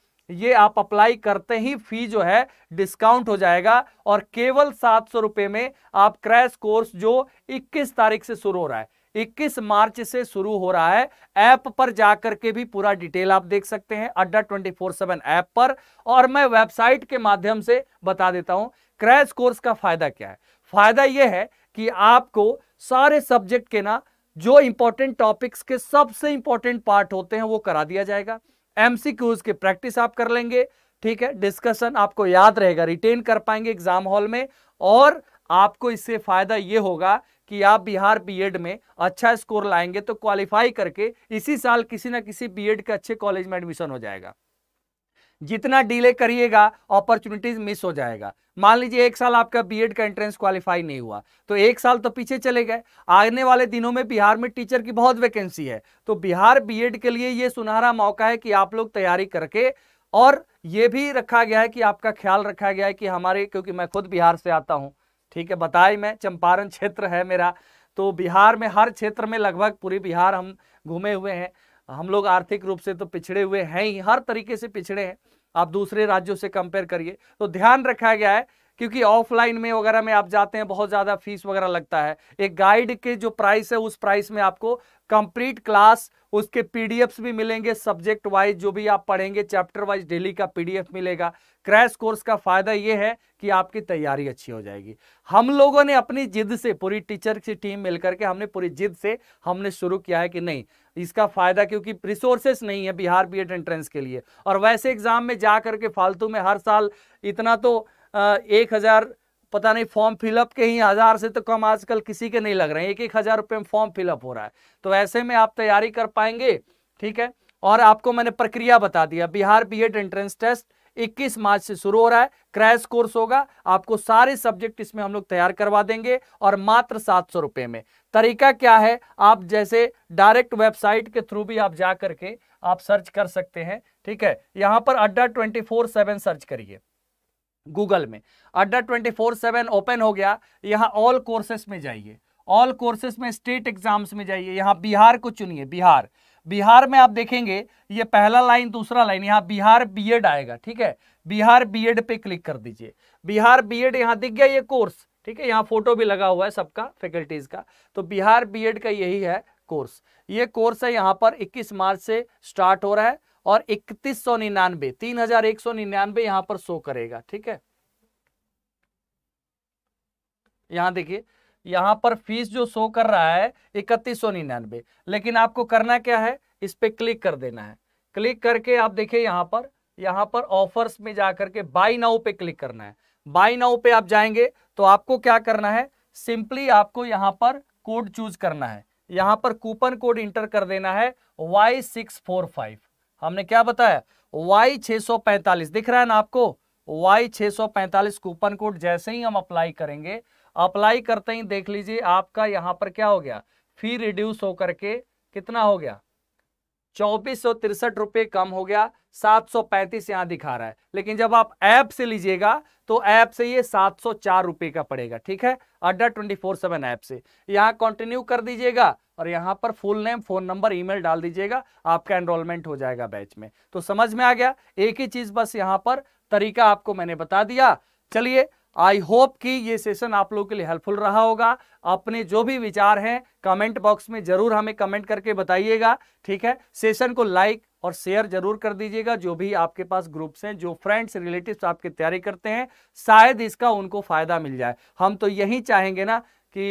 ये आप अप्लाई करते ही फी जो है डिस्काउंट हो जाएगा और केवल सात सौ रुपए में आप क्रैश कोर्स जो 21 तारीख से शुरू हो रहा है 21 मार्च से शुरू हो रहा है ऐप पर जाकर के भी पूरा डिटेल आप देख सकते हैं अड्डा ट्वेंटी फोर सेवन ऐप पर और मैं वेबसाइट के माध्यम से बता देता हूं क्रैश कोर्स का फायदा क्या है फायदा यह है कि आपको सारे सब्जेक्ट के ना जो इंपॉर्टेंट टॉपिक्स के सबसे इंपॉर्टेंट पार्ट होते हैं वो करा दिया जाएगा एमसीक्यूज के प्रैक्टिस आप कर लेंगे ठीक है डिस्कशन आपको याद रहेगा रिटेन कर पाएंगे एग्जाम हॉल में और आपको इससे फायदा ये होगा कि आप बिहार बीएड में अच्छा स्कोर लाएंगे तो क्वालिफाई करके इसी साल किसी ना किसी बीएड के अच्छे कॉलेज में एडमिशन हो जाएगा जितना डिले करिएगा अपॉर्चुनिटीज मिस हो जाएगा मान लीजिए एक साल आपका बीएड का एंट्रेंस क्वालिफाई नहीं हुआ तो एक साल तो पीछे चले गए आने वाले दिनों में बिहार में टीचर की बहुत वैकेंसी है तो बिहार बीएड के लिए ये सुनहरा मौका है कि आप लोग तैयारी करके और ये भी रखा गया है कि आपका ख्याल रखा गया है कि हमारे क्योंकि मैं खुद बिहार से आता हूँ ठीक है बताए मैं चंपारण क्षेत्र है मेरा तो बिहार में हर क्षेत्र में लगभग पूरी बिहार हम घूमे हुए हैं हम लोग आर्थिक रूप से तो पिछड़े हुए हैं ही हर तरीके से पिछड़े हैं आप दूसरे राज्यों से कंपेयर करिए तो ध्यान रखा गया है क्योंकि ऑफलाइन में वगैरह में आप जाते हैं बहुत ज़्यादा फीस वगैरह लगता है एक गाइड के जो प्राइस है उस प्राइस में आपको कंप्लीट क्लास उसके पीडीएफ्स भी मिलेंगे सब्जेक्ट वाइज जो भी आप पढ़ेंगे चैप्टर वाइज डेली का पीडीएफ मिलेगा क्रैश कोर्स का फायदा ये है कि आपकी तैयारी अच्छी हो जाएगी हम लोगों ने अपनी जिद से पूरी टीचर की टीम मिलकर के हमने पूरी जिद से हमने शुरू किया है कि नहीं इसका फायदा क्योंकि रिसोर्सेस नहीं है बिहार बी एंट्रेंस के लिए और वैसे एग्जाम में जा करके फालतू में हर साल इतना तो एक हज़ार पता नहीं फॉर्म फिलअप के ही हज़ार से तो कम आजकल किसी के नहीं लग रहे हैं एक एक हज़ार रुपये में फॉर्म फिलअप हो रहा है तो ऐसे में आप तैयारी कर पाएंगे ठीक है और आपको मैंने प्रक्रिया बता दिया बिहार बी एंट्रेंस टेस्ट 21 मार्च से शुरू हो रहा है क्रैश कोर्स होगा आपको सारे सब्जेक्ट इसमें हम लोग तैयार करवा देंगे और मात्र सात सौ रुपए में तरीका क्या है आप जैसे डायरेक्ट वेबसाइट के थ्रू भी आप जा करके आप सर्च कर सकते हैं ठीक है यहाँ पर Adda twenty four seven search करिए गूगल में Adda twenty four seven open हो गया यहाँ ऑल कोर्सेस में जाइए ऑल कोर्सेस में स्टेट एग्जाम्स में जाइए यहाँ बिहार को चुनिए बिहार बिहार में आप देखेंगे ये पहला लाइन दूसरा लाइन यहाँ बिहार बीएड आएगा ठीक है बिहार बीएड पे क्लिक कर दीजिए बिहार बीएड यहाँ दिख गया ये कोर्स ठीक है यहाँ फोटो भी लगा हुआ है सबका फैकल्टीज का तो बिहार बी का यही है कोर्स ये कोर्स है यहाँ पर 21 मार्च से स्टार्ट हो रहा है और इकतीस सौ निन्यानवे तीन हजार एक सौ निन्यानवे यहां पर शो करेगा ठीक है यहां देखिए यहां पर फीस जो शो कर रहा है इकतीस सौ निन्यानबे लेकिन आपको करना क्या है इस पर क्लिक कर देना है क्लिक करके आप देखिए यहां पर यहां पर ऑफर्स में जाकर के बाई नाउ पे क्लिक करना है बाई नाउ पे आप जाएंगे तो आपको क्या करना है सिंपली आपको यहां पर कोड चूज करना है यहां पर कूपन कोड इंटर कर देना है वाई सिक्स फोर फाइव हमने क्या बताया वाई पैंतालीस दिख रहा है ना आपको वाई कूपन कोड जैसे ही हम अप्लाई करेंगे अप्लाई करते ही देख लीजिए आपका यहाँ पर क्या हो गया फी रिड्यूस होकर के कितना हो गया चौबीस सौ तिरसठ रुपए कम हो गया सात सौ पैंतीस यहां दिखा रहा है लेकिन जब आप ऐप से लीजिएगा तो ऐप से ये सात सौ चार रुपए का पड़ेगा ठीक है Adda twenty four seven app से यहाँ कंटिन्यू कर दीजिएगा और यहाँ पर full name phone number email डाल दीजिएगा आपका एनरोलमेंट हो जाएगा बैच में तो समझ में आ गया एक ही चीज़ बस यहाँ पर तरीका आपको मैंने बता दिया चलिए आई होप कि ये सेशन आप लोगों के लिए हेल्पफुल रहा होगा अपने जो भी विचार हैं कमेंट बॉक्स में जरूर हमें कमेंट करके बताइएगा ठीक है सेशन को लाइक और शेयर जरूर कर दीजिएगा जो भी आपके पास ग्रुप्स हैं जो फ्रेंड्स रिलेटिव्स आपकी तैयारी करते हैं शायद इसका उनको फायदा मिल जाए हम तो यही चाहेंगे ना कि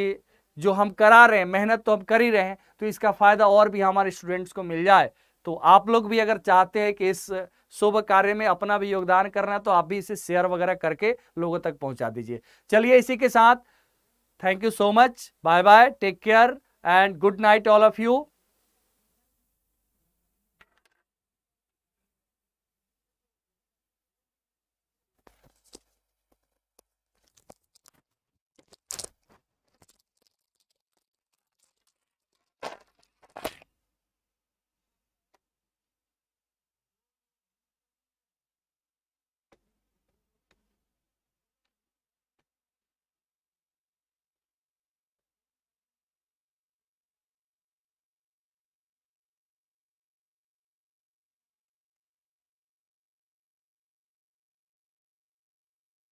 जो हम करा रहे हैं मेहनत तो हम कर ही रहे हैं तो इसका फ़ायदा और भी हमारे स्टूडेंट्स को मिल जाए तो आप लोग भी अगर चाहते हैं कि इस शुभ कार्य में अपना भी योगदान करना तो आप भी इसे शेयर वगैरह करके लोगों तक पहुंचा दीजिए चलिए इसी के साथ thank you so much bye bye take care and good night all of you